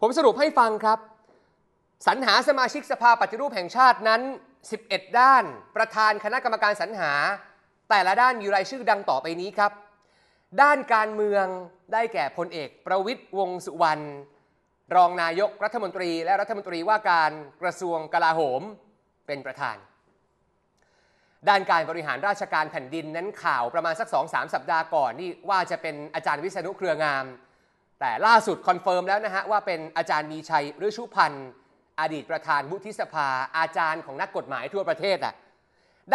ผมสรุปให้ฟังครับ สรรหาสมาชิกสภาปฏิรูปแห่งชาตินั้น 11 ด้านประธานคณะกรรมการสรรหา แต่ละด้านมีรายชื่อดังต่อไปนี้ครับ ด้านการเมืองได้แก่พลเอก ประวิทย์วงสุวรรณรอง นายกรัฐมนตรีและรัฐมนตรีว่าการกระทรวงกลาโหมเป็นประธาน ด้านการบริหารราชการแผ่นดินนั้นข่าวประมาณสัก2อสสัปดาห์ก่อนนี่ว่าจะเป็นอาจารย์วิษณุเครืองาม แต่ล่าสุดคอนเฟิร์มแล้วนะฮะว่าเป็นอาจารย์มีชัยฤชุพันธ์อดีตประธานวุฒิสภา อาจารย์ของนักกฎหมายทั่วประเทศอ่ะ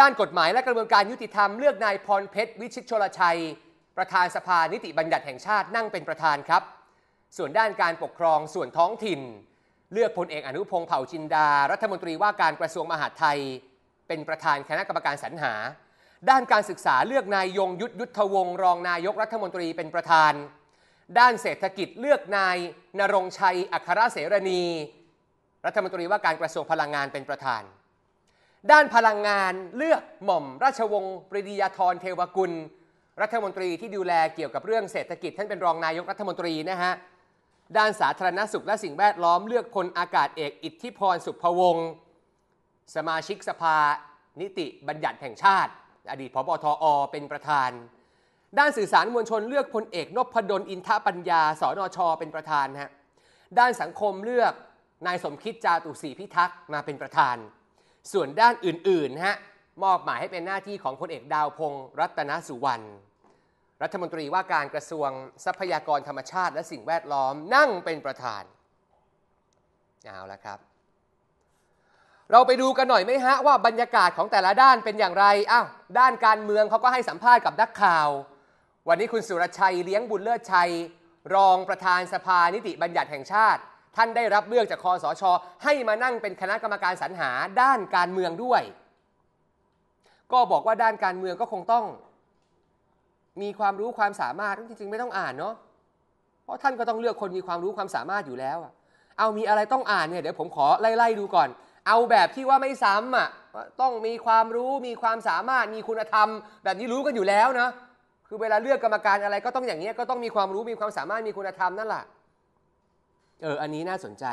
ด้านกฎหมายและกระบวนการยุติธรรมเลือก นายพรเพชรวิชิตชลชัย ประธานสภานิติบัญญัติแห่งชาตินั่งเป็นประธานครับส่วนด้านการปกครองส่วนท้องถิ่น เลือกพลเอกอนุพงศ์เผ่าจินดารัฐมนตรีว่าการกระทรวงมหาดไทยเป็นประธานคณะกรรมการสรรหา ด้านการศึกษาเลือกนายยงยุทธยุทธวงศ์รองนายกรัฐมนตรีเป็นประธาน ด้านเศรษฐกิจเลือกนายนรงชัยอัครเสรณี รัฐมนตรีว่าการกระทรวงพลังงานเป็นประธาน ด้านพลังงานเลือกหม่อมราชวงศ์ปรียาธร เทวกุล รัฐมนตรีที่ดูแลเกี่ยวกับเรื่องเศรษฐกิจท่านเป็นรองนายกรัฐมนตรีนะฮะด้านสาธารณสุขและสิ่งแวดล้อมเลือกพลอากาศเอกอิทธิพรสุภวงศ์สมาชิกสภานิติบัญญัติแห่งชาติ อดีตพบทอเป็นประธาน ด้านสื่อสารมวลชนเลือกพลเอกนพดลอินทปัญญาสนชเป็นประธานฮะด้านสังคมเลือกนายสมคิดจาตุศรีพิทักษ์มาเป็นประธาน ส่วนด้านอื่นๆฮะมอบหมายให้เป็นหน้าที่ของพลเอกดาวพงศ์รัตนสุวรรณรัฐมนตรีว่าการกระทรวงทรัพยากรธรรมชาติและสิ่งแวดล้อมนั่งเป็นประธานเอาละครับ เราไปดูกันหน่อยไหมฮะว่าบรรยากาศของแต่ละด้านเป็นอย่างไร อ้าวด้านการเมืองเขาก็ให้สัมภาษณ์กับนักข่าว วันนี้คุณสุรชัยเลี้ยงบุญเลิศชัย รองประธานสภานิติบัญญัติแห่งชาติ ท่านได้รับเลือกจากคอสช ให้มานั่งเป็นคณะกรรมการสรรหา ด้านการเมืองด้วย ก็บอกว่าด้านการเมืองก็คงต้องมีความรู้ความสามารถจริงๆไม่ต้องอ่านเนาะ เพราะท่านก็ต้องเลือกคนมีความรู้ความสามารถอยู่แล้วเอามีอะไรต้องอ่านเนี่ยเดี๋ยวผมขอไล่ๆดูก่อน เอาแบบที่ว่าไม่ซ้ำอ่ะ ต้องมีความรู้มีความสามารถมีคุณธรรม แบบนี้รู้กันอยู่แล้วนะ คือเวลาเลือกกรรมการอะไรก็ต้องอย่างนี้ก็ต้องมีความรู้มีความสามารถมีคุณธรรมนั่นแหละเอออันนี้น่าสนใจ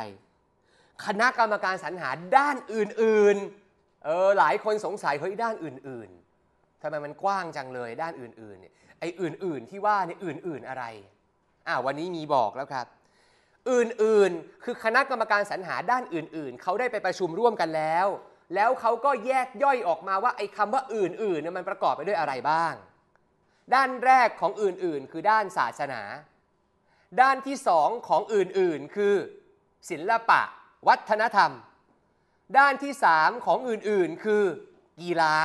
คณะกรรมการสรรหาด้านอื่นๆ เออหลายคนสงสัยเฮ้ยด้านอื่นๆทำไมมันกว้างจังเลยด้านอื่นๆเนี่ยไอ้อื่นๆที่ว่าเนี่ยอื่นๆอะไร อ่าวันนี้มีบอกแล้วครับ อื่นๆคือคณะกรรมการสรรหาด้านอื่นๆ เขาได้ไปประชุมร่วมกันแล้ว แล้วเขาก็แยกย่อยออกมาว่าไอ้คำว่าอื่นๆเนี่ยมันประกอบไปด้วยอะไรบ้าง ด้านแรกของอื่นๆ คือด้านศาสนา ด้านที่สองของอื่นๆ คือ ศิลปะ วัฒนธรรม ด้านที่สามของอื่นๆ คือ กีฬา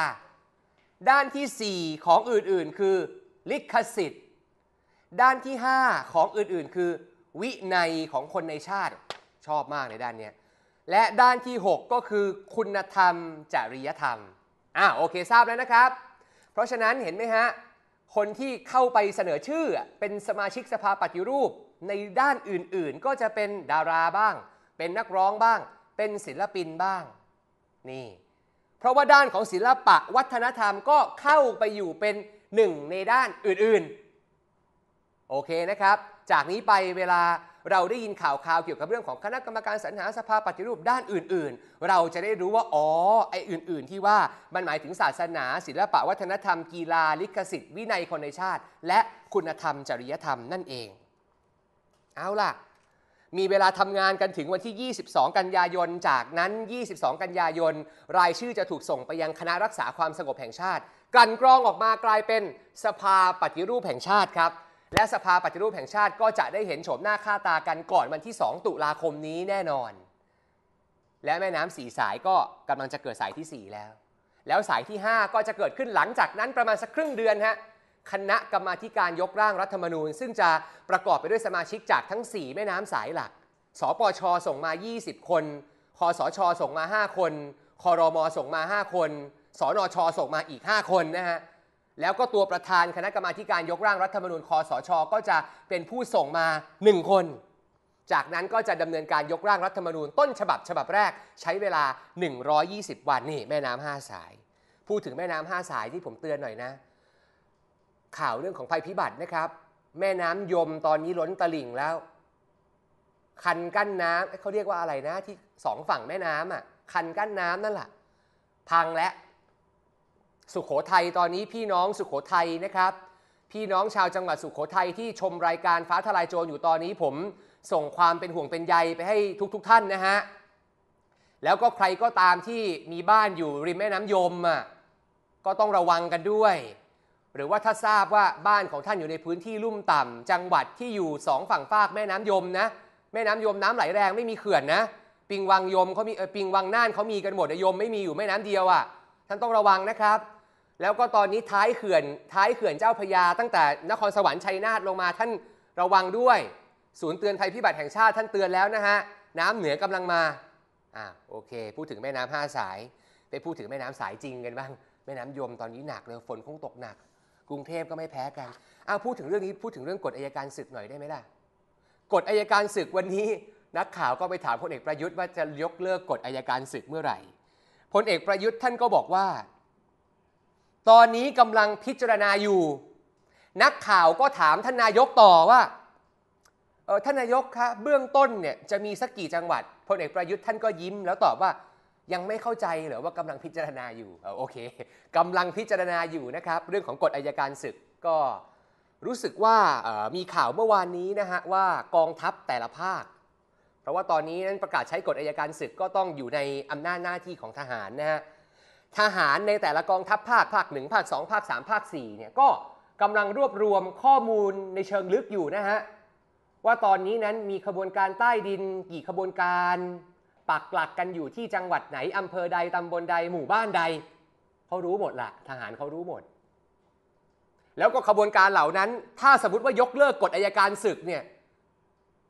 ด้านที่สี่ของอื่นๆ คือลิขสิทธิ์ด้านที่ 5 ของอื่นๆคือวินัยของคนในชาติชอบมากในด้านนี้และด้านที่ 6 ก็คือคุณธรรมจริยธรรมอ่าโอเคทราบแล้วนะครับ เพราะฉะนั้นเห็นไหมฮะ คนที่เข้าไปเสนอชื่อเป็นสมาชิกสภาปฏิรูปในด้านอื่นๆ ก็จะเป็นดาราบ้าง เป็นนักร้องบ้าง เป็นศิลปินบ้าง นี่ เพราะว่าด้านของศิลปะวัฒนธรรมก็เข้าไปอยู่เป็น1ในด้านอื่นๆ โอเคนะครับ จากนี้ไปเวลาเราได้ยินข่าวคราวเกี่ยวกับเรื่องของคณะกรรมการสรรหาสภาปฏิรูปด้านอื่นๆ เราจะได้รู้ว่าอ๋อไอ้อื่นๆที่ว่า มันหมายถึงศาสนา ศิลปะ วัฒนธรรมกีฬาลิขสิทธิ์วินัยคนในชาติ และคุณธรรมจริยธรรมนั่นเอง เอาล่ะ มีเวลาทำงานกันถึงวันที่ 22 กันยายนจากนั้น 22 กันยายนรายชื่อจะถูกส่งไปยังคณะรักษาความสงบแห่งชาติกลั่นกรองออกมากลายเป็นสภาปฏิรูปแห่งชาติครับ และสภาปฏิรูปแห่งชาติก็จะได้เห็นโฉมหน้าค่าตากันก่อนวันที่ 2 ตุลาคมนี้แน่นอน และแม่น้ำสีสายก็กำลังจะเกิดสายที่ 4 แล้ว แล้วสายที่ 5 ก็จะเกิดขึ้นหลังจากนั้นประมาณสักครึ่งเดือนฮะคณะกรรมาการยกร่างรัฐธรรมนูญ ซึ่งจะประกอบไปด้วยสมาชิกจากทั้ง 4 แม่น้ำสายหลัก สปช ส่งมา 20 คนคสชส่งมา 5 คนครมส่งมา 5 คนสอนอชอส่งมาอีก 5 คนนะฮะ แล้วก็ตัวประธานคณะกรรมาการยกร่างรัฐธรรมนูญคอสช ก็จะเป็นผู้ส่งมา 1 คน จากนั้นก็จะดำเนินการยกร่างรัฐธรรมนูญต้นฉบับฉบับแรก ใช้เวลา 120 วัน นี่แม่น้ำห้าสาย พูดถึงแม่น้ำห้าสายที่ผมเตือนหน่อยนะ ข่าวเรื่องของภัยพิบัตินะครับ แม่น้ำยมตอนนี้ล้นตลิ่งแล้ว คันกั้นน้ำเขาเรียกว่าอะไรนะที่สองฝั่งแม่น้ำอ่ะคันกั้นน้ำนั่นแหละพังและสุขโขทัยตอนนี้พี่น้องสุขโขทัยนะครับ พี่น้องชาวจังหวัดสุขโขทัยที่ชมรายการฟ้าทลายโจรอยู่ตอนนี้ผมส่งความเป็นห่วงเป็นใยไปให้ทุกๆทท่านนะฮะแล้วก็ใครก็ตามที่มีบ้านอยู่ริมแม่น้ำยมอ่ะก็ต้องระวังกันด้วย หรือว่าถ้าทราบว่าบ้านของท่านอยู่ในพื้นที่ลุ่มต่ำจังหวัดที่อยู่สองฝั่งฟากแม่น้ำยมนะแม่น้ำยมน้ำไหลแรงไม่มีเขื่อนนะปิงวังยมเขามีปิงวังน่านเขามีกันหมดยม ไม่มีอยู่แม่น้ำเดียวอ่ะท่านต้องระวังนะครับแล้วก็ตอนนี้ท้ายเขื่อนท้ายเขื่อนเจ้าพยาตั้งแต่ นครสวรรค์ชัยนาทลงมาท่านระวังด้วย ศูนย์เตือนภัยพิบัติแห่งชาติท่านเตือนแล้วนะฮะน้ำเหนือกำลังมาอ่าโอเค พูดถึงแม่น้ำห้าสายไปพูดถึงแม่น้ำสายจริงกันบ้างแม่น้ำยม ตอนนี้หนักเลยฝนคงตกหนัก กรุงเทพก็ไม่แพ้กันอ้าวพูดถึงเรื่องนี้พูดถึงเรื่องกฎอายการศึกหน่อยได้ไหมล่ะกฎอายการศึกวันนี้ นักข่าวก็ไปถามพลเอกประยุทธ์ว่าจะยกเลิกกฎอายการศึกเมื่อไหร่พลเอกประยุทธ์ท่านก็บอกว่าตอนนี้กำลังพิจารณาอยู่ นักข่าวก็ถามท่านนายกต่อว่าเออท่านนายกคะเบื้องต้นเนี่ยจะมีสักกี่จังหวัดพลเอกประยุทธ์ท่านก็ยิ้ม แล้วตอบว่ายังไม่เข้าใจเหรอว่ากำลังพิจารณาอยู่โอเคกำลังพิจารณาอยู่นะครับ เรื่องของกฎอายการศึกก็รู้สึกว่ามีข่าวเมื่อวานนี้นะฮะว่ากองทัพแต่ละภาคเพราะว่าตอนนี้นั้นประกาศใช้กฎอายการศึกก็ต้องอยู่ในอำนาจหน้าที่ของทหารนะฮะทหารในแต่ละกองทัพภาคภาคหนึ่งภาคสองภาคสามภาคสี่เนี่ยก็กำลังรวบรวมข้อมูลในเชิงลึกอยู่นะฮะ ว่าตอนนี้นั้นมีขบวนการใต้ดิน กี่ขบวนการปักหลักกันอยู่ที่จังหวัดไหนอำเภอใดตำบลใดหมู่บ้านใดเขารู้หมดละทหารเขารู้หมด แล้วก็ขบวนการเหล่านั้น ถ้าสมมติว่ายกเลิกกฎอายการศึกเนี่ย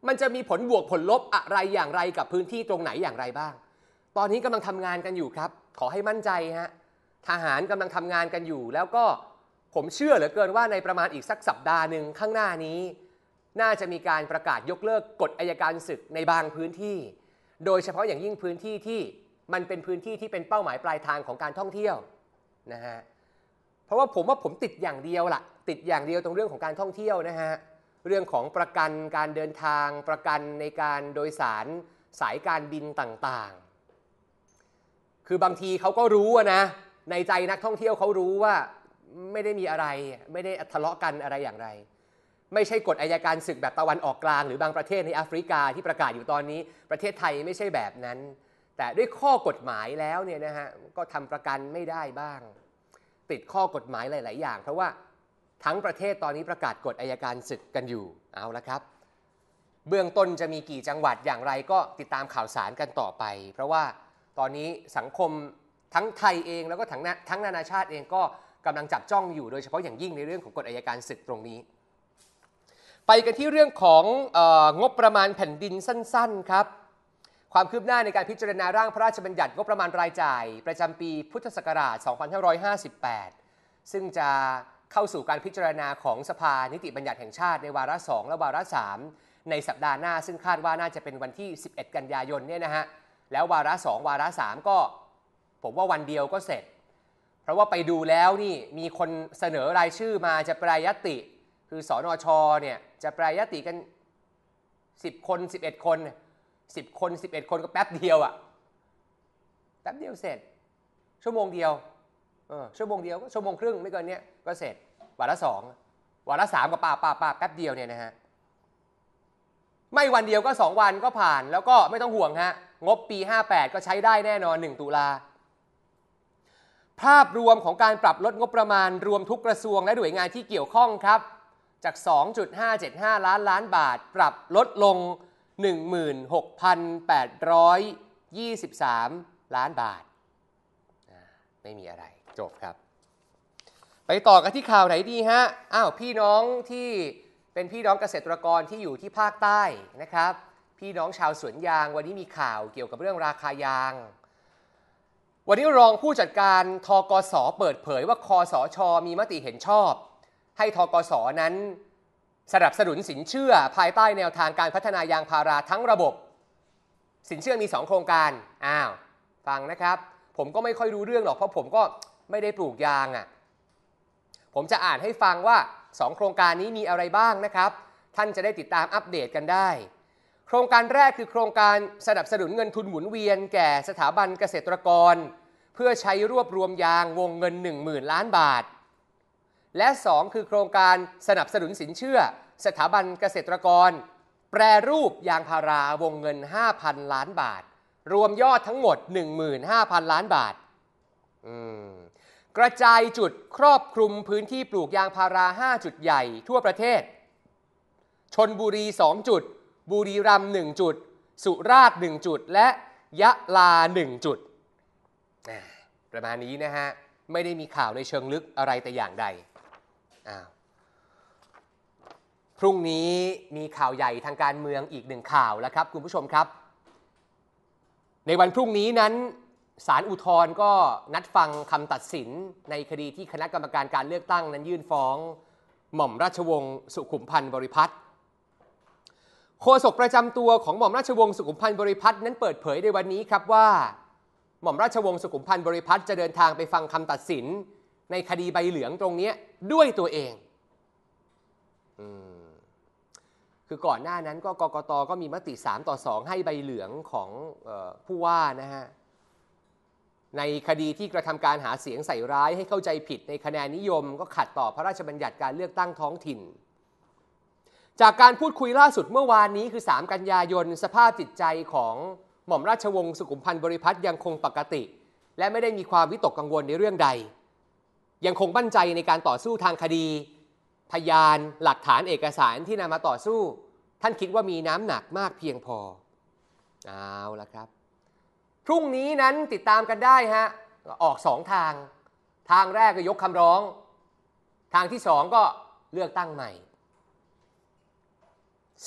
มันจะมีผลบวกผลลบอะไรอย่างไรกับพื้นที่ตรงไหนอย่างไรบ้างตอนนี้กำลังทำงานกันอยู่ครับ ขอให้มั่นใจฮะ ทหารกำลังทำงานกันอยู่ แล้วก็ผมเชื่อเหลือเกินว่าในประมาณอีกสักสัปดาห์หนึ่งข้างหน้านี้ น่าจะมีการประกาศยกเลิกกฎอายการศึกในบางพื้นที่ โดยเฉพาะอย่างยิ่งพื้นที่ที่มันเป็นพื้นที่ที่ เป็นเป้าหมายปลายทางของการท่องเที่ยวนะฮะ เพราะว่าผมว่าผมติดอย่างเดียวละ่ะ ติดอย่างเดียวตรงเรื่องของการท่องเที่ยวนะฮะ เรื่องของประกันการเดินทาง ประกันในการโดยสารสายการบินต่างคือบางทีเขาก็รู้นะ ในใจนักท่องเที่ยวเขารู้ว่าไม่ได้มีอะไร ไม่ได้ทะเลาะกันอะไรอย่างไร ไม่ใช่กฎอายการศึกแบบตะวันออกกลาง หรือบางประเทศในแอฟริกาที่ประกาศอยู่ตอนนี้ ประเทศไทยไม่ใช่แบบนั้น แต่ด้วยข้อกฎหมายแล้วเนี่ยนะฮะก็ทำประกันไม่ได้บ้าง ติดข้อกฎหมายหลาย ๆ อย่างเพราะว่าทั้งประเทศตอนนี้ประกาศกฎอายการศึกกันอยู่เอาละครับ เบื้องต้นจะมีกี่จังหวัดอย่างไรก็ติดตามข่าวสารกันต่อไป เพราะว่าตอนนี้สังคมทั้งไทยเองแล้วก็ทั้งนาทั้งนานาชาติเองก็กำลังจับจ้องอยู่ โดยเฉพาะอย่างยิ่งในเรื่องของกฎอายการศึกตรงนี้ ไปกันที่เรื่องของอองบประมาณแผ่นดินสั้นๆครับ ความคืบหน้าในการพิจารณาร่างพระราชบัญญัติงบประมาณรายจ่าย ประจำปีพุทธศักราช 2558 ซึ่งจะเข้าสู่การพิจารณาของสภานิติบัญญัติแห่งชาติในวาระ 2 และวาระ 3 ในสัปดาห์หน้า ซึ่งคาดว่าน่าจะเป็นวันที่ 11 กันยายนเนี่ยนะฮะแล้ววาระสองวาระสามก็ ผมว่าวันเดียวก็เสร็จ เพราะว่าไปดูแล้วนี่มีคนเสนอรายชื่อมาจะปรายติคือสอนอชอเนี่ยจะปรายติกัน 10 คน 11 คน 10 คน 11 คนก็แป๊บเดียวอะแป๊บเดียวเสร็จ ชั่วโมงเดียวเออชั่วโมงเดียวก็ชั่วโมงครึ่งไม่เกินเนี้ยก็เสร็จวาระสองวาระสามก็ป่าป่าป่าแป๊บเดียวเนี่ยนะฮะไม่วันเดียวก็ 2 วันก็ผ่านแล้วก็ไม่ต้องห่วงฮะงบปี 58 ก็ใช้ได้แน่นอน 1 ตุลา ภาพรวมของการปรับลดงบประมาณรวมทุกกระทรวงและหน่วยงานที่เกี่ยวข้องครับ จาก 2.575 ล้านล้านบาทปรับลดลง 16,823 ล้านบาท ไม่มีอะไร จบครับ ไปต่อกันที่ข่าวไหนดีฮะ อ้าว พี่น้องที่เป็นพี่น้องเกษตรกรที่อยู่ที่ภาคใต้นะครับพี่น้องชาวสวนยางวันนี้มีข่าวเกี่ยวกับเรื่องราคายางวันนี้รองผู้จัดการทกสเปิดเผยว่าคอสอชอมีมติเห็นชอบ ให้ทกสนั้นสนับสนุนสินเชื่อภายใต้แนวทางการพัฒนายางพาราทั้งระบบ สินเชื่อมี 2 โครงการอ้าวฟังนะครับ ผมก็ไม่ค่อยรู้เรื่องหรอกเพราะผมก็ไม่ได้ปลูกยางอะ่ะผมจะอ่านให้ฟังว่า 2 โครงการนี้มีอะไรบ้างนะครับ ท่านจะได้ติดตามอัปเดตกันได้โครงการแรกคือโครงการสนับสนุนเงินทุนหมุนเวียนแก่สถาบันเกษตรกร เพื่อใช้รวบรวมยางวงเงิน 10,000 ล้านบาท และ 2 คือโครงการสนับสนุนสินเชื่อ สถาบันเกษตรกร แปรรูปยางพาราวงเงิน 5,000 ล้านบาทรวมยอดทั้งหมด15,000ล้านบาทกระจายจุดครอบคลุมพื้นที่ปลูกยางพารา 5 จุดใหญ่ทั่วประเทศ ชนบุรี2จุดบุรีรัมย์1จุด สุราษฎร์1จุด และ ยะลา 1 จุดประมาณนี้นะฮะ ไม่ได้มีข่าวในเชิงลึกอะไรแต่อย่างใด พรุ่งนี้มีข่าวใหญ่ทางการเมืองอีกหนึ่งข่าวแล้วครับคุณผู้ชมครับ ในวันพรุ่งนี้นั้นสารอุทธรณ์ก็นัดฟังคำตัดสินในคดีที่คณะกรรมการการเลือกตั้งนั้นยื่นฟ้อง หม่อมราชวงศ์สุขุมพันธ์บริพัตรโฆษกประจำตัวของหม่อมราชวงศ์สุขุมพันธ์บริพัตรนั้นเปิดเผยในวันนี้ครับว่า หม่อมราชวงศ์สุขุมพันธ์บริพัตรจะเดินทางไปฟังคำตัดสิน ในคดีใบเหลืองตรงนี้ด้วยตัวเองคือก่อนหน้านั้นก็กกตก็มีมติ3 ต่อ 2 ให้ใบเหลืองของผู้ว่านะฮะในคดีที่กระทำการหาเสียงใส่ร้ายให้เข้าใจผิดในคะแนนนิยม ก็ขัดต่อพระราชบัญญัติการเลือกตั้งท้องถิ่นจากการพูดคุยล่าสุดเมื่อวานนี้คือ 3 กันยายน สภาพจิตใจของหม่อมราชวงศ์สุขุมพันธ์บริพัตรยังคงปกติ และไม่ได้มีความวิตกกังวลในเรื่องใด ยังคงมั่นใจในการต่อสู้ทางคดี พยาน หลักฐานเอกสารที่นำมาต่อสู้ ท่านคิดว่ามีน้ำหนักมากเพียงพอ เอาละครับพรุ่งนี้นั้นติดตามกันได้ฮะออกสองทางทางแรกก็ยกคำร้อง ทางที่สองก็เลือกตั้งใหม่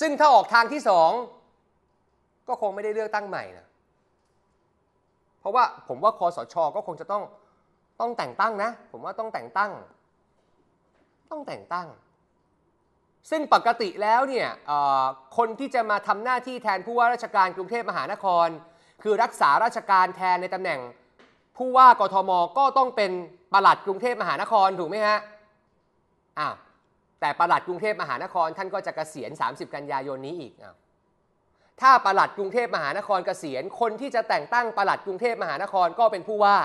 ซึ่งถ้าออกทางที่สองก็คงไม่ได้เลือกตั้งใหม่นะเพราะว่าผมว่าคอสช ก็คงจะต้องต้องแต่งตั้งนะ ผมว่าต้องแต่งตั้ง ต้องแต่งตั้ง ซึ่งปกติแล้วเนี่ยคนที่จะมาทำหน้าที่แทนผู้ว่าราชการกรุงเทพมหานคร คือรักษาราชการแทนในตำแหน่ง ผู้ว่ากทม ก็ต้องเป็นประหลัดกรุงเทพมหานครถูกไหมฮะอ้าวแต่ประหลัดกรุงเทพมหานครท่านก็จะกะเกษียณ 30 กันยายนนี้อีกอถ้าประหลัดกรุงเทพมหานครกเกษียณ คนที่จะแต่งตั้งประหลัดกรุงเทพมหานครก็เป็นผู้ว่า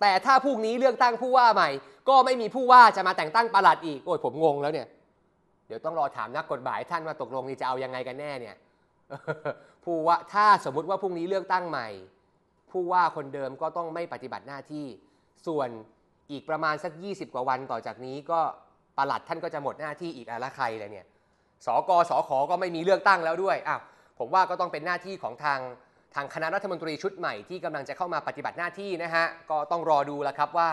แต่ถ้าพรุ่งนี้เลือกตั้งผู้ว่าใหม่ ก็ไม่มีผู้ว่าจะมาแต่งตั้งประหลัดอีก โอ้ยผมงงแล้วเนี่ย เดี๋ยวต้องรอถามนักกฎหมายท่านว่าตกลงนี่จะเอายังไงกันแน่เนี่ย ผู้ว่าถ้าสมมุติว่าพรุ่งนี้เลือกตั้งใหม่ ผู้ว่าคนเดิมก็ต้องไม่ปฏิบัติหน้าที่ส่วนอีกประมาณสัก 20 กว่าวันต่อจากนี้ก็ประหลัดท่านก็จะหมดหน้าที่อีกอะไรใครเลยเนี่ย สกสขก็ไม่มีเลือกตั้งแล้วด้วย อ้าวผมว่าก็ต้องเป็นหน้าที่ของทางทางคณะรัฐมนตรีชุดใหม่ ที่กำลังจะเข้ามาปฏิบัติหน้าที่นะฮะ ก็ต้องรอดูแล้วครับว่า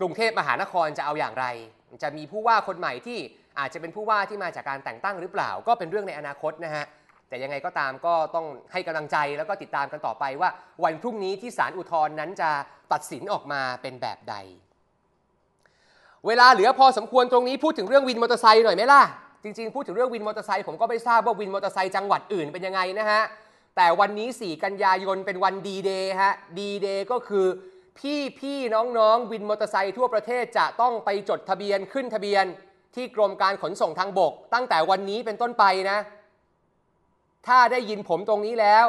กรุงเทพมหานครจะเอาอย่างไร จะมีผู้ว่าคนใหม่ที่อาจจะเป็นผู้ว่าที่มาจากการแต่งตั้งหรือเปล่าก็เป็นเรื่องในอนาคตนะฮะ แต่ยังไงก็ตามก็ต้องให้กำลังใจแล้วก็ติดตามกันต่อไปว่าวันพรุ่งนี้ที่ศาลอุทธรณ์นั้นจะตัดสินออกมาเป็นแบบใดเวลาเหลือพอสมควรตรงนี้พูดถึงเรื่องวินมอเตอร์ไซค์หน่อยไหมล่ะ จริงๆ พูดถึงเรื่องวินมอเตอร์ไซค์ผมก็ไม่ทราบว่าวินมอเตอร์ไซค์จังหวัดอื่นเป็นยังไงนะฮะ แต่วันนี้4กันยายนเป็นวันดีเดย์ฮะ ดีเดย์ก็คือพี่พี่น้องน้องวินมอเตอร์ไซค์ทั่วประเทศจะต้องไปจดทะเบียนขึ้นทะเบียนที่กรมการขนส่งทางบกตั้งแต่วันนี้เป็นต้นไปนะ ถ้าได้ยินผมตรงนี้แล้ว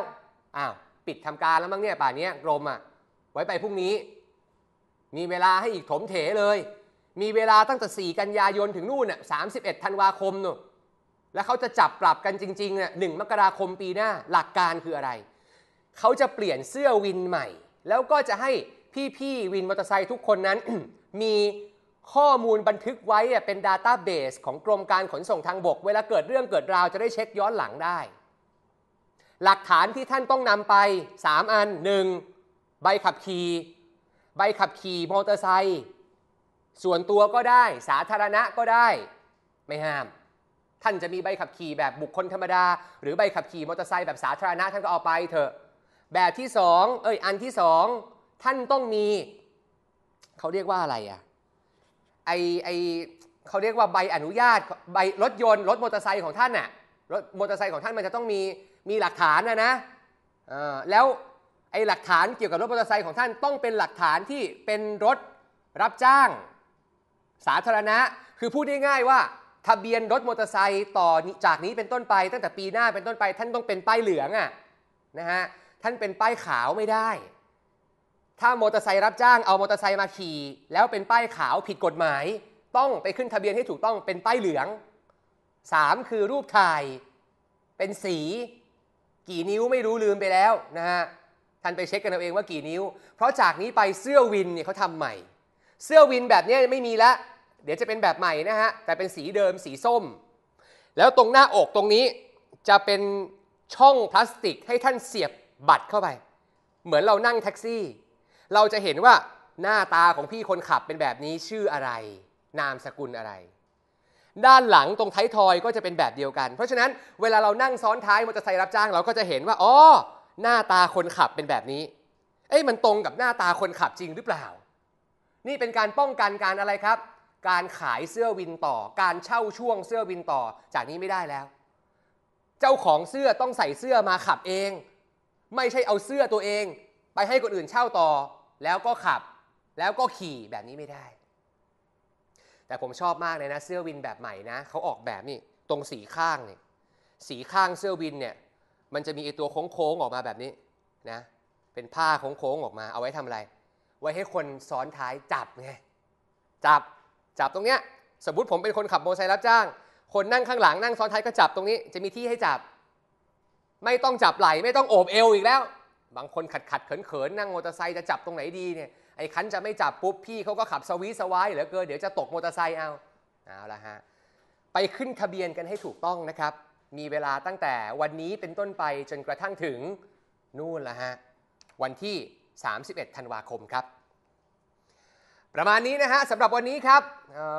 อ้าวปิดทำการแล้วมั้งเนี่ยป่านนี้กรมอะ่ะไว้ไปพรุ่งนี้ มีเวลาให้อีกถมเถเลยมีเวลาตั้งแต่ 4 กันยายนถึงนู่นน่ะ31ธันวาคมนู่นแล้วเขาจะจับปรับกันจริงๆน่ะ1มกราคมปีหน้าหลักการคืออะไร เขาจะเปลี่ยนเสื้อวินใหม่ แล้วก็จะให้พี่ๆ วินมอเตอร์ไซค์ทุกคนนั้น มีข้อมูลบันทึกไว้เป็นดาต้าเบสของกรมการขนส่งทางบก เวลาเกิดเรื่องเกิดราวจะได้เช็คย้อนหลังได้ หลักฐานที่ท่านต้องนำไป 3 อัน 1. ใบขับขี่ใบขับขี่มอเตอร์ไซค์ส่วนตัวก็ได้สาธารณะก็ได้ ไม่ห้าม ท่านจะมีใบขับขี่แบบบุคคลธรรมดาหรือใบขับขี่มอเตอร์ไซค์แบบสาธารณะท่านก็เอาไปเถอะ แบบที่สองเอ้ยอันที่สองท่านต้องมีเขาเรียกว่าอะไรอะไอไอเขาเรียกว่าใบอนุญาตใบรถยนต์รถมอเตอร์ไซค์ของท่านน่ะรถมอเตอร์ไซค์ของท่านมันจะต้องมี มีหลักฐานนะนะแล้วไอหลักฐานเกี่ยวกับรถมอเตอร์ไซค์ของท่านต้องเป็นหลักฐานที่เป็นรถรับจ้างสาธารณะคือพูดง่าย ๆ ว่า ทะเบียนรถมอเตอร์ไซค์ต่อจากนี้เป็นต้นไป ตั้งแต่ปีหน้าเป็นต้นไปท่านต้องเป็นป้ายเหลืองอะ่ะนะฮะท่านเป็นป้ายขาวไม่ได้ ถ้ามอเตอร์ไซค์รับจ้างเอามอเตอร์ไซค์มาขี่แล้วเป็นป้ายขาวผิดกฎหมาย ต้องไปขึ้นทะเบียนให้ถูกต้องเป็นป้ายเหลือง 3. คือรูปถ่ายเป็นสีกี่นิ้วไม่รู้ลืมไปแล้วนะฮะท่านไปเช็คกันเอาเองว่ากี่นิ้ว เพราะจากนี้ไปเสื้อวินเนี่ยเขาทำใหม่เสื้อวินแบบนี้ไม่มีแล้ว เดี๋ยวจะเป็นแบบใหม่นะฮะ แต่เป็นสีเดิมสีส้ม แล้วตรงหน้าอกตรงนี้จะเป็นช่องพลาสติกให้ท่านเสียบบัตรเข้าไป เหมือนเรานั่งแท็กซี่ เราจะเห็นว่าหน้าตาของพี่คนขับเป็นแบบนี้ชื่ออะไร นามสกุลอะไร ด้านหลังตรงท้ายทอยก็จะเป็นแบบเดียวกัน เพราะฉะนั้นเวลาเรานั่งซ้อนท้ายมอเตอร์ไซค์รับจ้าง เราก็จะเห็นว่าอ๋อหน้าตาคนขับเป็นแบบนี้ เอ้ยมันตรงกับหน้าตาคนขับจริงหรือเปล่านี่เป็นการป้องกันการอะไรครับ การขายเสื้อวินต่อ การเช่าช่วงเสื้อวินต่อจากนี้ไม่ได้แล้ว เจ้าของเสื้อต้องใส่เสื้อมาขับเอง ไม่ใช่เอาเสื้อตัวเอง ไปให้คนอื่นเช่าต่อ แล้วก็ขับ แล้วก็ขี่แบบนี้ไม่ได้ แต่ผมชอบมากเลยนะเสื้อวินแบบใหม่นะเขาออกแบบนี่ตรงสีข้างเนี่ยสีข้างเสื้อวินเนี่ย มันจะมีไอตัวโค้งๆออกมาแบบนี้นะ เป็นผ้าโค้งๆออกมาเอาไว้ทำอะไรไว้ให้คนซ้อนท้ายจับไงจับจับตรงเนี้ยสมมติผมเป็นคนขับมอเตอร์ไซค์รับจ้าง คนนั่งข้างหลังนั่งซ้อนท้ายก็จับตรงนี้ จะมีที่ให้จับ ไม่ต้องจับไหล่ไม่ต้องโอบเอวอีกแล้ว บางคนขัดขัดเขินเขินนั่งมอเตอร์ไซค์จะจับตรงไหนดีเนี่ยไอ้คันจะไม่จับปุ๊บพี่เขาก็ขับสวีสวายเหลือเกินเดี๋ยวจะตกมอเตอร์ไซค์เอาเอาละฮะไปขึ้นทะเบียนกันให้ถูกต้องนะครับ มีเวลาตั้งแต่วันนี้เป็นต้นไปจนกระทั่งถึงนู่นละฮะวันที่31 ธันวาคมครับ ประมาณนี้นะฮะสำหรับวันนี้ครับ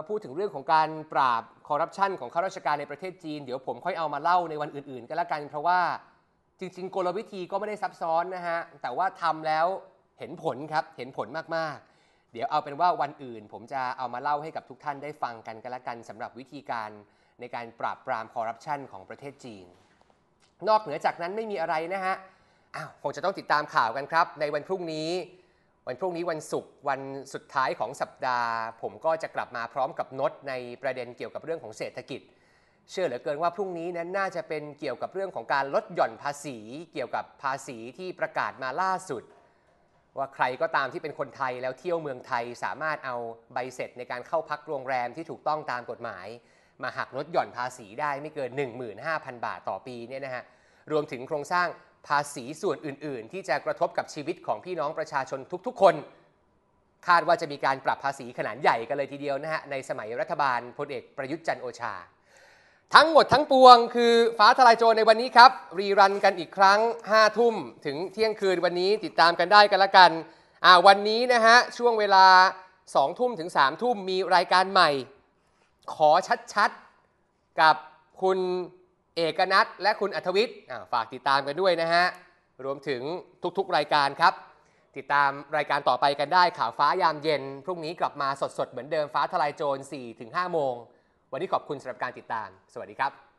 พูดถึงเรื่องของการปราบคอร์รัปชันของข้าราชการในประเทศจีน เดี๋ยวผมค่อยเอามาเล่าในวันอื่นๆก็แล้วกันเพราะว่าจริงๆ กลวิธีก็ไม่ได้ซับซ้อนนะฮะ แต่ว่าทำแล้วเห็นผลครับเห็นผลมากๆ เดี๋ยวเอาเป็นว่าวันอื่นผมจะเอามาเล่าให้กับทุกท่านได้ฟังกันก็แล้วกันสำหรับวิธีการในการปราบปรามคอร์รัปชันของประเทศจีนนอกเหนือจากนั้นไม่มีอะไรนะฮะอ้าวคงจะต้องติดตามข่าวกันครับในวันพรุ่งนี้ วันพรุ่งนี้วันศุกร์วันสุดท้ายของสัปดาห์ ผมก็จะกลับมาพร้อมกับนดในประเด็นเกี่ยวกับเรื่องของเศรษฐกิจ เชื่อเหลือเกินว่าพรุ่งนี้นั้นน่าจะเป็นเกี่ยวกับเรื่องของการลดหย่อนภาษี เกี่ยวกับภาษีที่ประกาศมาล่าสุด ว่าใครก็ตามที่เป็นคนไทยแล้วเที่ยวเมืองไทยสามารถเอาใบเสร็จในการเข้าพักโรงแรมที่ถูกต้องตามกฎหมาย มาหักลดหย่อนภาษีได้ไม่เกิน 15,000 บาทต่อปีเนี่ยนะฮะรวมถึงโครงสร้างภาษีส่วนอื่น ๆ ที่จะกระทบกับชีวิตของพี่น้องประชาชนทุก ๆ คน คาดว่าจะมีการปรับภาษีขนาดใหญ่กันเลยทีเดียวนะฮะ ในสมัยรัฐบาลพลเอกประยุทธ์จันโอชา ทั้งหมดทั้งปวงคือฟ้าทลายโจรในวันนี้ครับ รีรันกันอีกครั้ง 5 ทุ่มถึงเที่ยงคืนวันนี้ติดตามกันได้กันละกันอ่าวันนี้นะฮะช่วงเวลา2ทุ่มถึง3ทุ่มมีรายการใหม่ ขอชัด ๆ กับคุณเอกนัทและคุณอัธวิทย์ฝากติดตามกันด้วยนะฮะ รวมถึงทุกๆรายการครับ ติดตามรายการต่อไปกันได้ข่าวฟ้ายามเย็น พรุ่งนี้กลับมาสดๆ เหมือนเดิมฟ้าทลายโจร4-5 โมง วันนี้ขอบคุณสำหรับการติดตาม สวัสดีครับ